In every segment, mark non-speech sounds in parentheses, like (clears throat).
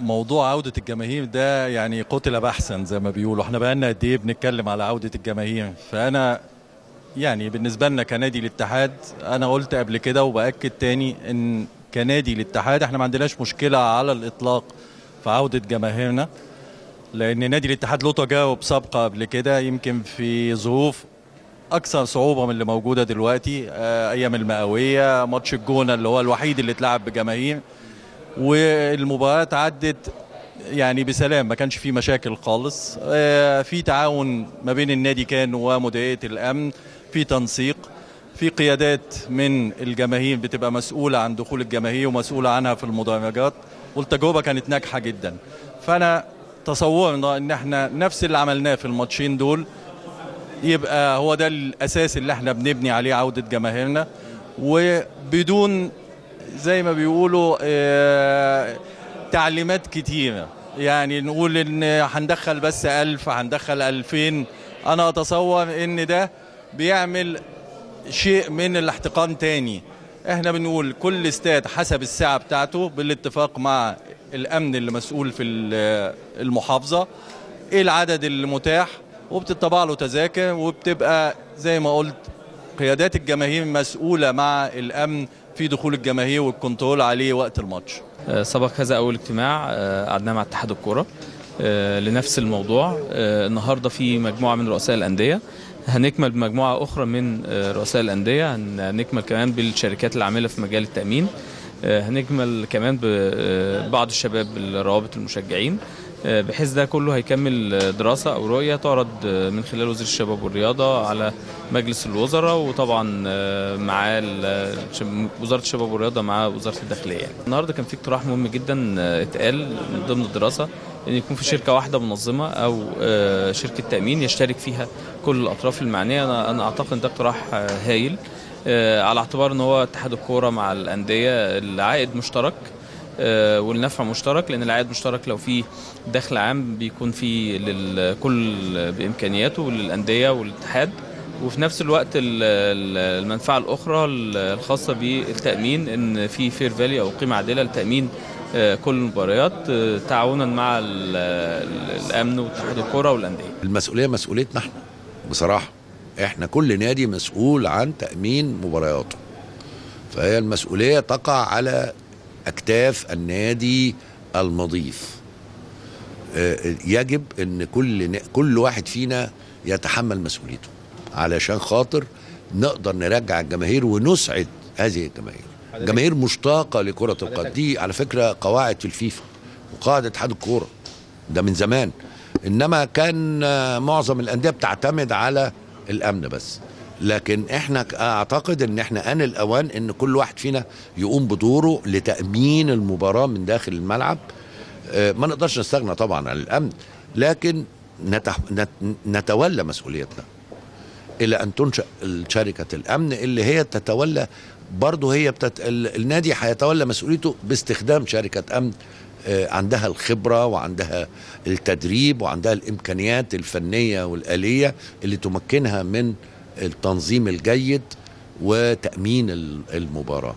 موضوع عودة الجماهير ده يعني قتل بحثا زي ما بيقولوا احنا بقالنا قد ايه بنتكلم على عودة الجماهير فأنا يعني بالنسبة لنا كنادي الاتحاد أنا قلت قبل كده وبأكد تاني إن كنادي الاتحاد احنا ما عندناش مشكلة على الإطلاق في عودة جماهيرنا لأن نادي الاتحاد له تجارب سابقة قبل كده يمكن في ظروف اكثر صعوبه من اللي موجوده دلوقتي آه، ايام المئويه ماتش الجونه اللي هو الوحيد اللي اتلعب بجماهير والمباراه عدت يعني بسلام ما كانش في مشاكل خالص آه، في تعاون ما بين النادي كان ومديريه الامن في تنسيق في قيادات من الجماهير بتبقى مسؤوله عن دخول الجماهير ومسؤوله عنها في المدرجات والتجربه كانت ناجحه جدا فانا تصورنا ان احنا نفس اللي عملناه في الماتشين دول يبقى هو ده الاساس اللي احنا بنبني عليه عوده جماهيرنا وبدون زي ما بيقولوا آه، تعليمات كتيرة يعني نقول ان هندخل بس ألف هندخل ألفين انا اتصور ان ده بيعمل شيء من الاحتقان تاني احنا بنقول كل استاد حسب الساعة بتاعته بالاتفاق مع الامن اللي مسؤول في المحافظة ايه العدد المتاح وبتطبع له تذاكر وبتبقى زي ما قلت قيادات الجماهير مسؤولة مع الأمن في دخول الجماهير والكنترول عليه وقت الماتش آه، سبق هذا اول اجتماع قعدناه آه، مع اتحاد الكوره آه، لنفس الموضوع النهارده في مجموعه من رؤساء الانديه هنكمل بمجموعه اخرى من رؤساء الانديه هنكمل كمان بالشركات العامله في مجال التامين هنكمل كمان ببعض الشباب روابط المشجعين آه، بحيث ده كله هيكمل آه، دراسة أو رؤية تعرض آه، من خلال وزير الشباب والرياضة على مجلس الوزراء وطبعا مع وزارة الشباب والرياضة مع وزارة الداخلية النهاردة كان في اقتراح مهم جدا اتقال من ضمن الدراسة ان يكون في شركه واحده منظمه او شركه تامين يشترك فيها كل الاطراف المعنيه انا انا اعتقد ان ده اقتراح هايل على اعتبار ان هو اتحاد الكوره مع الانديه العائد مشترك آه، والنفع مشترك لان العائد مشترك لو في دخل عام بيكون في للكل بامكانياته للانديه والاتحاد وفي نفس الوقت المنفعه الاخرى الخاصه بالتامين ان في فير فاليو او قيمه عادله لتامين آه، كل المباريات آه، تعاونا مع الامن واتحاد الكره والانديه. المسؤوليه مسؤوليتنا احنا بصراحه احنا كل نادي مسؤول عن تامين مبارياته. فهي المسؤوليه تقع على اكتاف النادي المضيف آه، يجب ان كل كل واحد فينا يتحمل مسؤوليته علشان خاطر نقدر نرجع الجماهير ونسعد هذه الجماهير جماهير مشتاقه لكره القدم دي على فكره قواعد في الفيفا وقاعده اتحاد الكوره ده من زمان انما كان معظم الانديه بتعتمد على الامن بس لكن احنا اعتقد ان احنا ان الاوان ان كل واحد فينا يقوم بدوره لتامين المباراه من داخل الملعب آه، ما نقدرش نستغنى طبعا عن الامن لكن نتولى مسؤوليتنا الى ان تنشا شركه الامن اللي هي تتولى برضه هي بتت... النادي هيتولى مسؤوليته باستخدام شركه امن آه، عندها الخبرة وعندها التدريب وعندها الإمكانيات الفنية والآلية اللي تمكنها من التنظيم الجيد وتأمين المباراة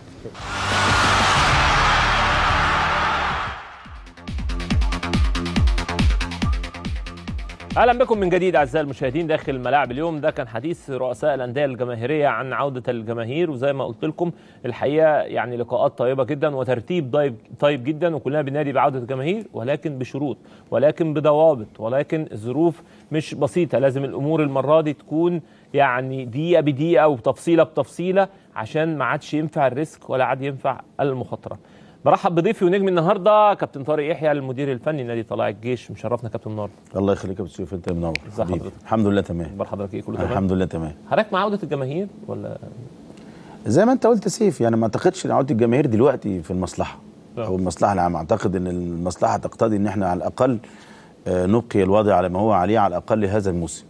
اهلا بكم من جديد اعزائي المشاهدين داخل ملاعب اليوم ده كان حديث رؤساء الانديه الجماهيريه عن عوده الجماهير وزي ما قلت لكم الحقيقه يعني لقاءات طيبه جدا وترتيب طيب طيب جدا وكلنا بننادي بعوده الجماهير ولكن بشروط ولكن بضوابط ولكن الظروف مش بسيطه لازم الامور المره دي تكون يعني دقيقه بدقيقه وتفصيله بتفصيله عشان ما عادش ينفع الريسك ولا عاد ينفع المخاطره برحب بضيفي ونجم النهارده كابتن طارق يحيى المدير الفني نادي طلائع الجيش مشرفنا كابتن نار الله يخليك يا سيف انت منور الحمد لله تمام اخبار حضرتك ايه كله تمام الحمد لله تمام حضرتك مع عوده الجماهير ولا زي ما انت قلت سيف يعني ما اعتقدش ان عوده الجماهير دلوقتي في المصلحه ده. نعم. او المصلحه العامه اعتقد ان المصلحه تقتضي ان احنا على الاقل آه، نبقي الوضع على ما هو عليه على الاقل هذا الموسم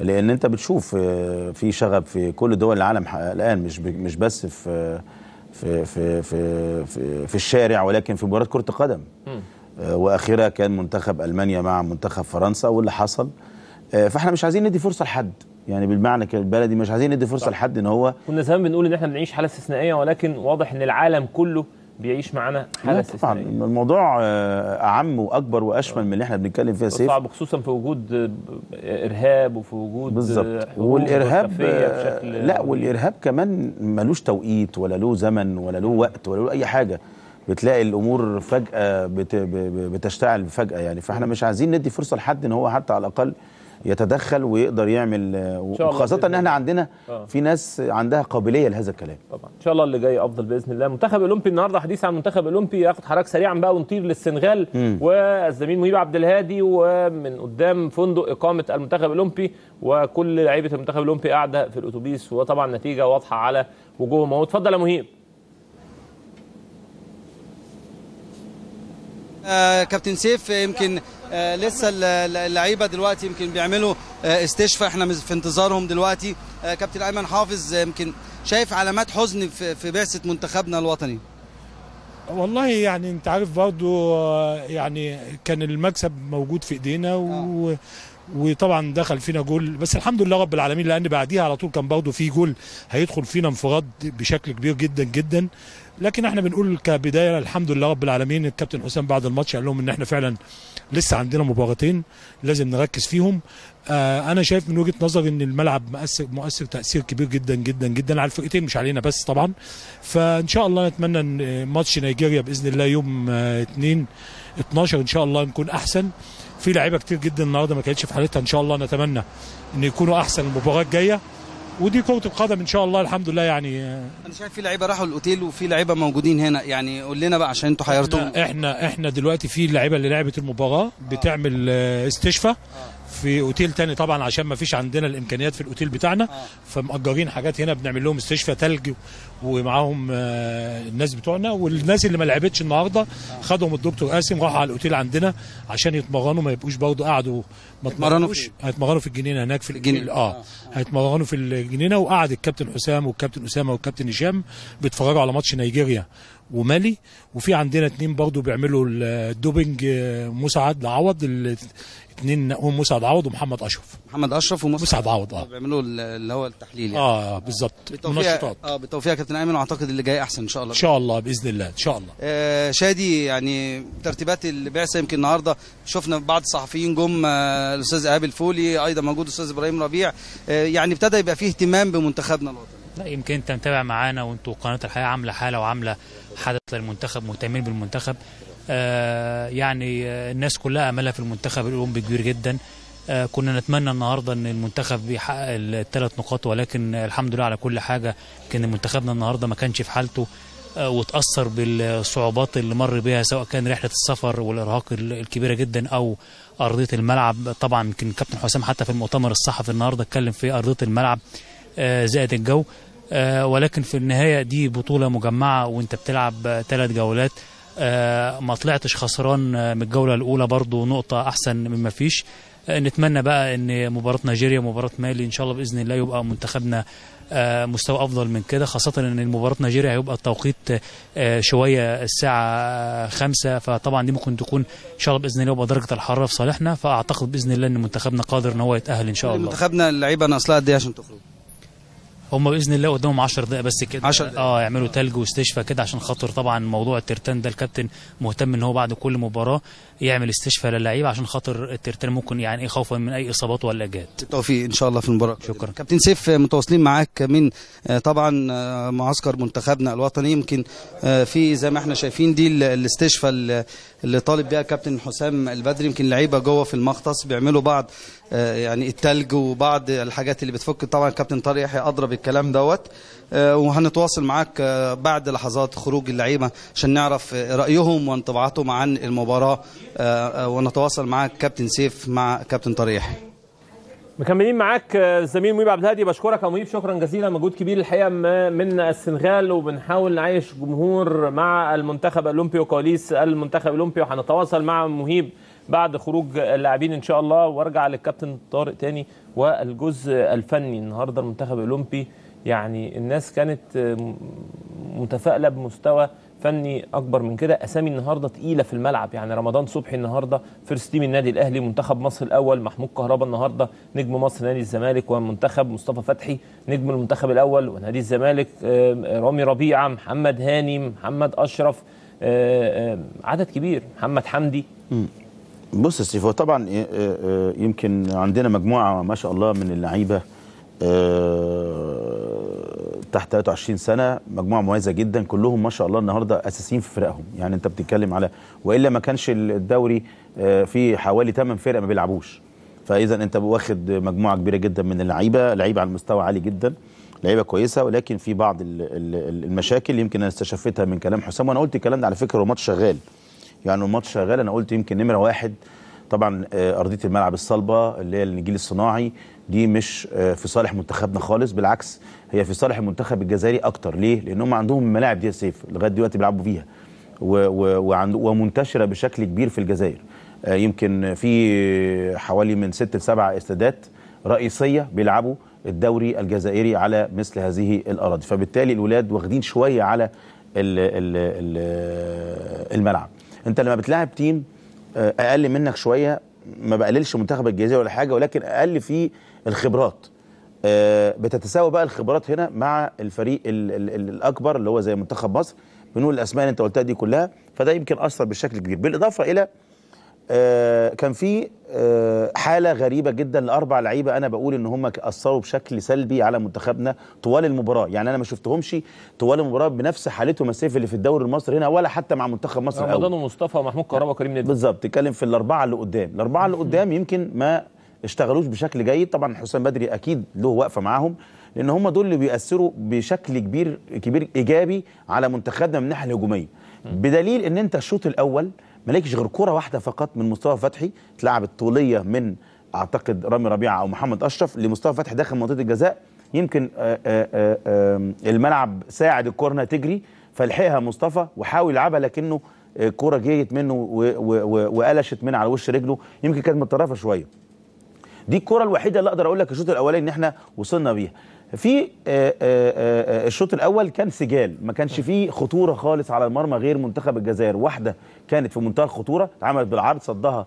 لان انت بتشوف آه، في شغب في كل دول العالم الان مش مش بس في آه، في في في في, في الشارع ولكن في مباراه كره قدم آه، واخرها كان منتخب المانيا مع منتخب فرنسا واللي حصل آه، فاحنا مش عايزين ندي فرصه لحد يعني بالمعنى البلدي مش عايزين ندي فرصه لحد ان هو كنا زمان بنقول ان احنا بنعيش حاله استثنائيه ولكن واضح ان العالم كله بيعيش معانا حاله استثنائيه طبعا الموضوع آه، اعم واكبر واشمل من اللي احنا بنتكلم فيها سيف صعب خصوصا في وجود آه، ارهاب وفي وجود بالظبط آه، والارهاب بشكل لا والارهاب كمان ملوش توقيت ولا له زمن ولا له وقت ولا له اي حاجه بتلاقي الامور فجاه بتشتعل فجاه يعني فاحنا مش عايزين ندي فرصه لحد ان هو حتى على الاقل يتدخل ويقدر يعمل آه، وخاصه ان احنا عندنا آه. في ناس عندها قابليه لهذا الكلام طبعا ان شاء الله اللي جاي افضل باذن الله منتخب الاولمبي النهارده حديث عن منتخب الاولمبي ياخد حراك سريعا بقى ونطير للسنغال والزميل مهيب عبد الهادي ومن قدام فندق اقامه المنتخب الاولمبي وكل لعيبه المنتخب الاولمبي قاعده في الاتوبيس وطبعا نتيجه واضحه على وجوههم اهو اتفضل يا مهيب آه، كابتن سيف يمكن آه، لسه اللعيبه دلوقتي يمكن بيعملوا آه، استشفاء احنا في انتظارهم دلوقتي كابتن ايمن حافظ يمكن شايف علامات حزن في, بعثه منتخبنا الوطني والله يعني انت عارف برضو يعني كان المكسب موجود في ايدينا و... وطبعا دخل فينا جول بس الحمد لله رب العالمين لان بعديها على طول كان برضه في جول هيدخل فينا انفراد بشكل كبير جدا جدا لكن احنا بنقول كبدايه الحمد لله رب العالمين الكابتن حسام بعد الماتش قال لهم ان احنا فعلا لسه عندنا مباراتين لازم نركز فيهم آه انا شايف من وجهه نظري ان الملعب مؤثر مؤثر تاثير كبير جدا جدا جدا على الفرقتين مش علينا بس طبعا فان شاء الله نتمنى ان ماتش نيجيريا باذن الله يوم 2 آه 12 ان شاء الله نكون احسن في لعيبه كتير جدا النهارده ما كانتش في حالتها ان شاء الله نتمنى ان يكونوا احسن المباراه الجايه ودي كرة القدم ان شاء الله الحمد لله يعني انا شايف في لعيبه راحوا الاوتيل وفي لعيبه موجودين هنا يعني قول لنا بقى عشان انتوا حيرتوهم احنا احنا دلوقتي في لعيبه اللي لعبت المباراه بتعمل آه، استشفاء آه. في اوتيل تاني طبعا عشان ما فيش عندنا الامكانيات في الاوتيل بتاعنا آه. فمأجرين حاجات هنا بنعمل لهم مستشفى ثلج ومعاهم آه الناس بتوعنا والناس اللي ما لعبتش النهارده آه. خدهم الدكتور قاسم راحوا على الاوتيل عندنا عشان يتمرنوا ما يبقوش برضه قعدوا ما اتمرنوش إيه؟ هيتمرنوا في الجنينه هناك في الجنينه آه. اه, آه. هيتمرنوا في الجنينه وقعد الكابتن حسام والكابتن اسامه والكابتن هشام بيتفرجوا على ماتش نيجيريا ومالي وفي عندنا اتنين برضه بيعملوا الدوبنج آه، مساعد لعوض اثنين هم مسعد عوض ومحمد اشرف محمد اشرف ومسعد عوض اه بيعملوا اللي هو التحليل يعني اه بالظبط آه، منشطات اه بالتوفيق يا كابتن ايمن واعتقد اللي جاي احسن ان شاء الله ان شاء الله باذن الله ان شاء الله آه شادي يعني ترتيبات البعثه يمكن النهارده شفنا بعض الصحفيين جم آه الاستاذ ايهاب الفولي ايضا موجود الاستاذ ابراهيم ربيع آه يعني ابتدى يبقى فيه اهتمام بمنتخبنا الوطني لا يمكن انت متابع معانا وانتوا قناه الحياه عامله حاله وعامله حدث للمنتخب مهتمين بالمنتخب آه، يعني الناس كلها املها في المنتخب الاولمبي كبير جدا آه، كنا نتمنى النهارده ان المنتخب بيحقق الثلاث نقاط ولكن الحمد لله على كل حاجه كان منتخبنا النهارده ما كانش في حالته آه، وتاثر بالصعوبات اللي مر بها سواء كان رحله السفر والارهاق الكبيره جدا او ارضيه الملعب طبعا يمكن كابتن حسام حتى في المؤتمر الصحفي النهارده اتكلم في ارضيه الملعب زائد الجو ولكن في النهايه دي بطوله مجمعه وانت بتلعب ثلاث جولات آه، ما طلعتش خسران آه، من الجوله الاولى برضو نقطه احسن مما فيش آه، نتمنى بقى ان مباراه نيجيريا ومباراه مالي ان شاء الله باذن الله يبقى منتخبنا مستوى افضل من كده خاصه ان مباراه نيجيريا هيبقى التوقيت شويه الساعه خمسة فطبعا دي ممكن تكون ان شاء الله باذن الله يبقى درجه الحراره في صالحنا فاعتقد باذن الله ان منتخبنا قادر ان هو يتاهل ان شاء الله منتخبنا اللعيبه ناقصها قد ايه عشان تخرج هم باذن الله قدامهم 10 دقائق بس كده 10 اه يعملوا تلج واستشفاء كده عشان خاطر طبعا موضوع الترتان ده الكابتن مهتم ان هو بعد كل مباراه يعمل استشفاء للعيبه عشان خاطر الترتان ممكن يعني ايه خوفا من اي اصابات ولا اجهاد التوفيق ان شاء الله في المباراه شكرا كابتن سيف متواصلين معاك من آه، طبعا آه، معسكر منتخبنا الوطني يمكن آه، في زي ما احنا شايفين دي الاستشفاء اللي طالب بيها كابتن حسام البدري يمكن لعيبه جوه في المختص بيعملوا بعض يعني التلج وبعض الحاجات اللي بتفك طبعا كابتن طارق يحيى اضرب الكلام دوت آه، وهنتواصل معاك آه، بعد لحظات خروج اللعيبه عشان نعرف رايهم وانطباعاتهم عن المباراه آه، ونتواصل معاك كابتن سيف مع كابتن طريح مكملين معاك زميل مويب عبد الهادي بشكرك يا مويب شكرا جزيلا مجهود كبير الحقيقه من السنغال وبنحاول نعيش جمهور مع المنتخب الاولمبي وكواليس المنتخب الاولمبي وهنتواصل مع مهيب بعد خروج اللاعبين ان شاء الله وارجع للكابتن طارق تاني والجزء الفني النهارده المنتخب الاولمبي يعني الناس كانت آه، متفائله بمستوى فني اكبر من كده اسامي النهارده تقيله في الملعب يعني رمضان صبحي النهارده فيرست تيم النادي الاهلي منتخب مصر الاول محمود كهربا النهارده نجم مصر نادي الزمالك ومنتخب مصطفى فتحي نجم المنتخب الاول ونادي الزمالك آه، آه، رامي ربيعه محمد هاني محمد اشرف عدد كبير محمد حمدي بص يا هو طبعا يمكن عندنا مجموعه ما شاء الله من اللعيبه تحت 23 سنه مجموعه مميزه جدا كلهم ما شاء الله النهارده اساسيين في فرقهم يعني انت بتتكلم على والا ما كانش الدوري آه، في حوالي 8 فرق ما بيلعبوش فاذا انت واخد مجموعه كبيره جدا من اللعيبه لعيبه على مستوى عالي جدا لعيبه كويسه ولكن في بعض المشاكل يمكن انا استشفتها من كلام حسام وانا قلت الكلام ده على فكره الماتش شغال يعني الماتش شغال انا قلت يمكن نمره واحد طبعا آه، ارضيه الملعب الصلبه اللي هي النجيل الصناعي دي مش آه، في صالح منتخبنا خالص بالعكس هي في صالح المنتخب الجزائري اكتر ليه لان هم عندهم الملاعب دي يا سيف لغايه دلوقتي بيلعبوا فيها و و ومنتشره بشكل كبير في الجزائر آه، يمكن في حوالي من ست لسبع استادات رئيسيه بيلعبوا الدوري الجزائري على مثل هذه الاراضي فبالتالي الولاد واخدين شويه على الملعب انت لما بتلاعب تيم آه، اقل منك شويه ما بقللش منتخب الجزائر ولا حاجه ولكن اقل في الخبرات آه، بتتساوى بقى الخبرات هنا مع الفريق ال ال ال الاكبر اللي هو زي منتخب مصر بنقول الاسماء اللي انت قلتها دي كلها فده يمكن اثر بشكل كبير بالاضافه الى آه، كان في آه، حاله غريبه جدا لاربع لعيبه انا بقول ان هم اثروا بشكل سلبي على منتخبنا طوال المباراه يعني انا ما شفتهمش طوال المباراه بنفس حالتهم السيف اللي في الدوري المصري هنا ولا حتى مع منتخب مصر رمضان ومصطفى ومحمود كهربا وكريم نادي بالظبط تتكلم في الاربعه اللي قدام الاربعه اللي قدام يمكن ما اشتغلوش بشكل جيد طبعا حسام بدري اكيد له وقفه معاهم لان هم دول اللي بيأثروا بشكل كبير كبير ايجابي على منتخبنا من الناحيه الهجوميه بدليل ان انت الشوط الاول ما لقيتش غير كرة واحدة فقط من مصطفى فتحي اتلعبت طولية من اعتقد رامي ربيعه او محمد اشرف لمصطفى فتحي داخل منطقه الجزاء يمكن آآ آه، آآ آه، آآ آه، الملعب ساعد الكره تجري فلحقها مصطفى وحاول يلعبها لكنه الكوره جيت منه وقلشت من على وش رجله يمكن كانت متطرفه شويه دي الكره الوحيده اللي اقدر اقول لك الشوط الاولاني ان احنا وصلنا بيها في آه، آه، آه، الشوط الاول كان سجال ما كانش فيه خطوره خالص على المرمى غير منتخب الجزائر واحده كانت في منتهى الخطوره اتعملت بالعرض صدها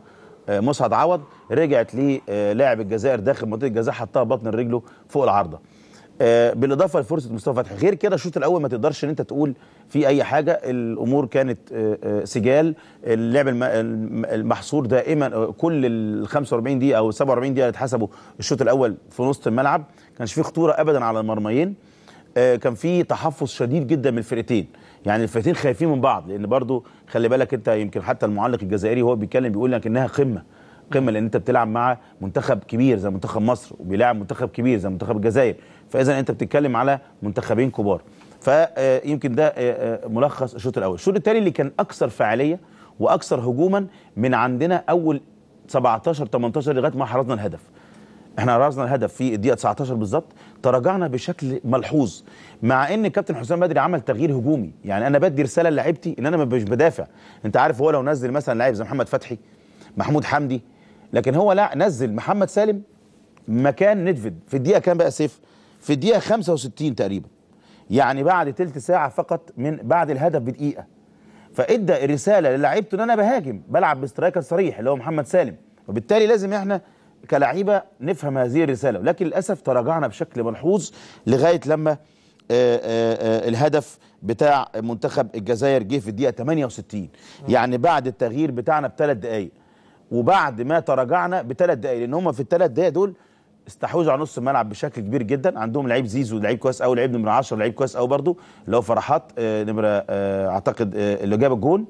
مسعد عوض رجعت للاعب الجزائر داخل منطقه الجزاء حطها بطن رجله فوق العارضه بالاضافه لفرصه مصطفى فتحي غير كده الشوط الاول ما تقدرش ان انت تقول في اي حاجه الامور كانت سجال اللعب المحصور دائما كل ال 45 دقيقه او 47 دقيقه اللي اتحسبوا الشوط الاول في نص الملعب كانش في خطوره ابدا على المرميين آه، كان في تحفظ شديد جدا من الفرقتين يعني الفرقتين خايفين من بعض لان برضو خلي بالك انت يمكن حتى المعلق الجزائري هو بيتكلم بيقول لك انها قمه قمه لان انت بتلعب مع منتخب كبير زي منتخب مصر وبيلاعب منتخب كبير زي منتخب الجزائر فاذا انت بتتكلم على منتخبين كبار فيمكن آه، ده آه، ملخص الشوط الاول الشوط الثاني اللي كان اكثر فعاليه واكثر هجوما من عندنا اول 17 18 لغايه ما حرزنا الهدف احنا عرضنا الهدف في الدقيقه 19 بالظبط تراجعنا بشكل ملحوظ مع ان الكابتن حسام بدري عمل تغيير هجومي يعني انا بدي رساله للاعيبتي ان انا مش بدافع انت عارف هو لو نزل مثلا لاعب زي محمد فتحي محمود حمدي لكن هو لا نزل محمد سالم مكان ندفد في الدقيقه كام بقى سيف في الدقيقه 65 تقريبا يعني بعد ثلث ساعه فقط من بعد الهدف بدقيقه فادى الرساله للاعيبته ان انا بهاجم بلعب بسترايكر صريح اللي هو محمد سالم وبالتالي لازم احنا كلعيبه نفهم هذه الرساله ولكن للاسف تراجعنا بشكل ملحوظ لغايه لما آه، آه، آه، الهدف بتاع منتخب الجزائر جه في الدقيقه 68 يعني بعد التغيير بتاعنا بثلاث دقائق وبعد ما تراجعنا بثلاث دقائق لان هم في الثلاث دقائق دول استحوذوا على نص الملعب بشكل كبير جدا عندهم لعيب زيزو لعيب كويس قوي لعيب نمره 10 لعيب كويس قوي برده اللي هو فرحات نمره اعتقد اللي جاب الجون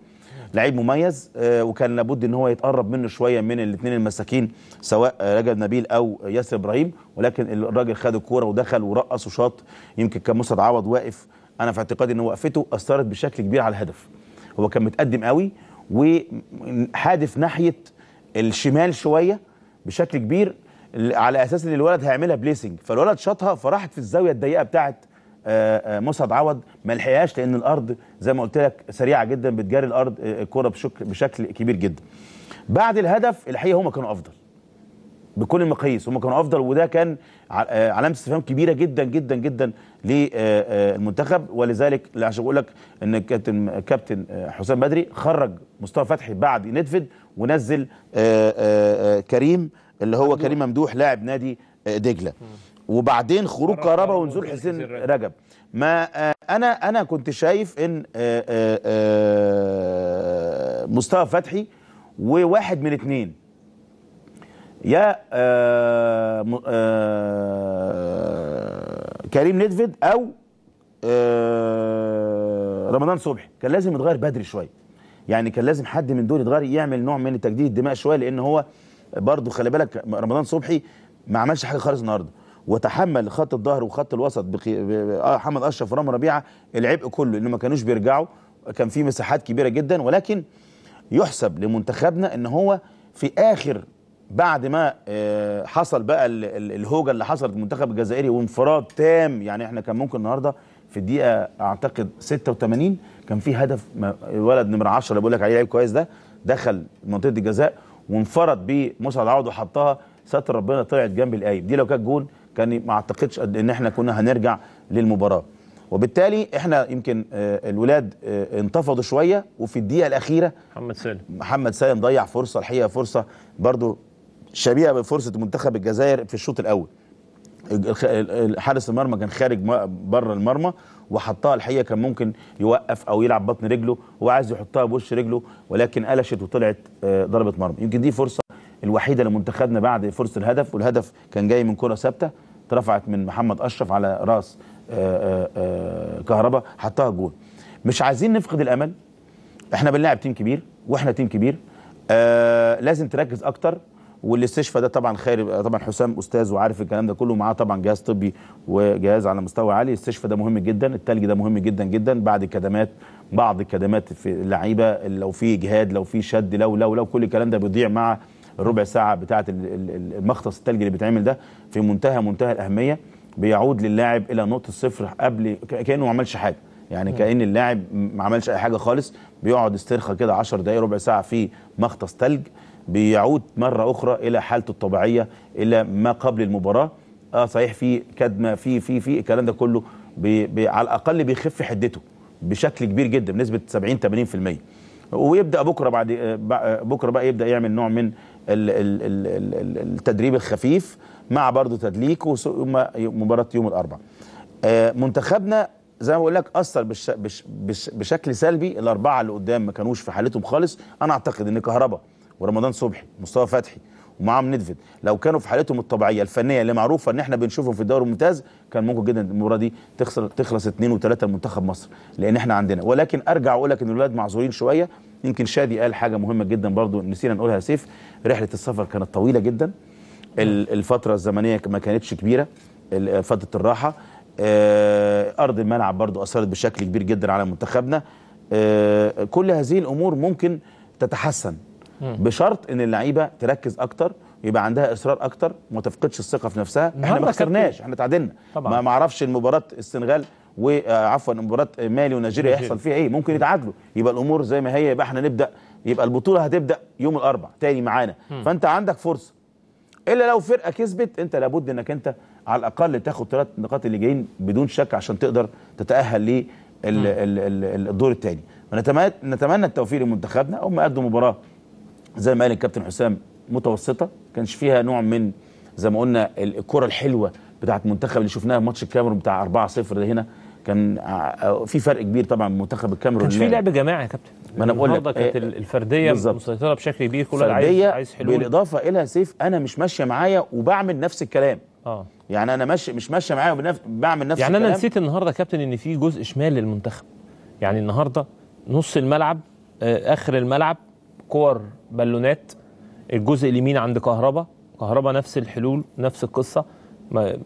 لعيب مميز آه، وكان لابد ان هو يتقرب منه شويه من الاثنين المساكين سواء رجب نبيل او ياسر ابراهيم ولكن الراجل خد الكوره ودخل ورقص وشاط يمكن كان مصعد عوض واقف انا في اعتقادي ان وقفته اثرت بشكل كبير على الهدف هو كان متقدم قوي وحادف ناحيه الشمال شويه بشكل كبير على اساس ان الولد هيعملها بليسنج فالولد شاطها فراحت في الزاويه الضيقه بتاعت آه، آه، مسعد عوض ما لحقهاش لان الارض زي ما قلت لك سريعه جدا بتجري الارض آه، الكوره بشكل كبير جدا بعد الهدف الحقيقه هم كانوا افضل بكل المقاييس هم كانوا افضل وده كان علامه استفهام كبيره جدا جدا جدا للمنتخب ولذلك عشان اقول لك ان كابتن كابتن حسام بدري خرج مصطفى فتحي بعد ندفد ونزل كريم اللي هو كريم ممدوح لاعب نادي دجله وبعدين خروج كهربا ونزول حسين رجب ما آه، انا انا كنت شايف ان آه، آه، مصطفى فتحي وواحد من اتنين يا كريم نيدفيد او رمضان صبحي كان لازم يتغير بدري شويه يعني كان لازم حد من دول يتغير يعمل نوع من تجديد الدماء شويه لان هو برضه خلي بالك رمضان صبحي ما عملش حاجه خالص النهارده وتحمل خط الظهر وخط الوسط بقي... آه، حمد اشرف ورامي ربيعه العبء كله انه ما كانوش بيرجعوا كان في مساحات كبيره جدا ولكن يحسب لمنتخبنا ان هو في اخر بعد ما آه، حصل بقى الهوجه اللي حصلت المنتخب الجزائري وانفراد تام يعني احنا كان ممكن النهارده في الدقيقه اعتقد 86 كان في هدف ولد نمر 10 اللي بقول لك عليه لعيب كويس ده دخل منطقه الجزاء وانفرد بمسعد عوض وحطها ستر ربنا طلعت جنب القايم دي لو كانت جون كان ما اعتقدش ان احنا كنا هنرجع للمباراه وبالتالي احنا يمكن آه، الولاد آه، انتفضوا شويه وفي الدقيقه الاخيره محمد سالم محمد سالم ضيع فرصه الحقيقه فرصه برضو شبيهه بفرصه منتخب الجزائر في الشوط الاول حارس المرمى كان خارج بره المرمى وحطها الحقيقه كان ممكن يوقف او يلعب بطن رجله وعايز يحطها بوش رجله ولكن قلشت وطلعت آه، ضربه مرمى يمكن دي فرصه الوحيده لمنتخبنا بعد فرصه الهدف والهدف كان جاي من كره ثابته اترفعت من محمد اشرف على راس آه، آه، آه، كهربا حطها جول مش عايزين نفقد الامل احنا بنلعب تيم كبير واحنا تيم كبير آه لازم تركز اكتر والاستشفاء ده طبعا خير طبعا حسام استاذ وعارف الكلام ده كله معاه طبعا جهاز طبي وجهاز على مستوى عالي الاستشفاء ده مهم جدا التلج ده مهم جدا جدا بعد الكدمات بعض الكدمات في اللعيبه لو في اجهاد لو في شد لو لو لو كل الكلام ده بيضيع مع الربع ساعه بتاعه المختص الثلج اللي بيتعمل ده في منتهى منتهى الاهميه بيعود للاعب الى نقطه صفر قبل كانه ما عملش حاجه يعني كان اللاعب ما عملش اي حاجه خالص بيقعد استرخى كده 10 دقائق ربع ساعه في مختص ثلج بيعود مره اخرى الى حالته الطبيعيه الى ما قبل المباراه اه صحيح في كدمه في في في الكلام ده كله بي بي على الاقل بيخف حدته بشكل كبير جدا بنسبه 70 80% ويبدا بكره بعد آه، آه، بكره بقى يبدا يعمل نوع من التدريب الخفيف مع برضه تدليك مباراه يوم الاربعاء آه، منتخبنا زي ما بقول لك اثر بش بش بش بشكل سلبي الاربعه اللي قدام ما كانوش في حالتهم خالص انا اعتقد ان كهربا ورمضان صبحي مصطفى فتحي ومعاهم ندفد لو كانوا في حالتهم الطبيعيه الفنيه اللي معروفه ان احنا بنشوفهم في الدوري الممتاز كان ممكن جدا المباراه دي تخسر تخلص 2 و3 لمنتخب مصر لان احنا عندنا ولكن ارجع اقول لك ان الولاد معذورين شويه يمكن شادي قال حاجه مهمه جدا برضو نسينا نقولها يا سيف رحله السفر كانت طويله جدا نعم. الفتره الزمنيه ما كانتش كبيره فتره الراحه آه، ارض الملعب برضو اثرت بشكل كبير جدا على منتخبنا آه، كل هذه الامور ممكن تتحسن بشرط ان اللعيبه تركز اكتر يبقى عندها اصرار اكتر ما تفقدش الثقه في نفسها احنا ما خسرناش احنا تعادلنا ما اعرفش المباراه السنغال وعفوا آه، مباراه مالي ونيجيريا يحصل فيها ايه ممكن يتعادلوا يبقى الامور زي ما هي يبقى احنا نبدا يبقى البطوله هتبدا يوم الاربعاء تاني معانا فانت عندك فرصه الا لو فرقه كسبت انت لابد انك انت على الاقل تاخد ثلاث نقاط اللي جايين بدون شك عشان تقدر تتاهل للدور الثاني نتمنى التوفيق لمنتخبنا هم قدموا مباراه زي ما قال الكابتن حسام متوسطه كانش فيها نوع من زي ما قلنا الكره الحلوه بتاعت منتخب اللي شفناها ماتش الكاميرون بتاع 4-0 ده هنا كان آه، آه، في فرق كبير طبعا منتخب الكاميرون كانش في لعب جماعي يا كابتن ما انا بقول لك كانت آه، الفرديه بالزبط. مسيطره بشكل كبير كل عايز عايز حلول بالاضافه الى سيف انا مش ماشيه معايا وبعمل نفس الكلام اه يعني انا ماشي مش ماشيه معايا وبعمل نفس يعني الكلام. انا نسيت النهارده كابتن ان في جزء شمال للمنتخب يعني النهارده نص الملعب اخر الملعب كور بالونات الجزء اليمين عند كهربا كهربا نفس الحلول نفس القصه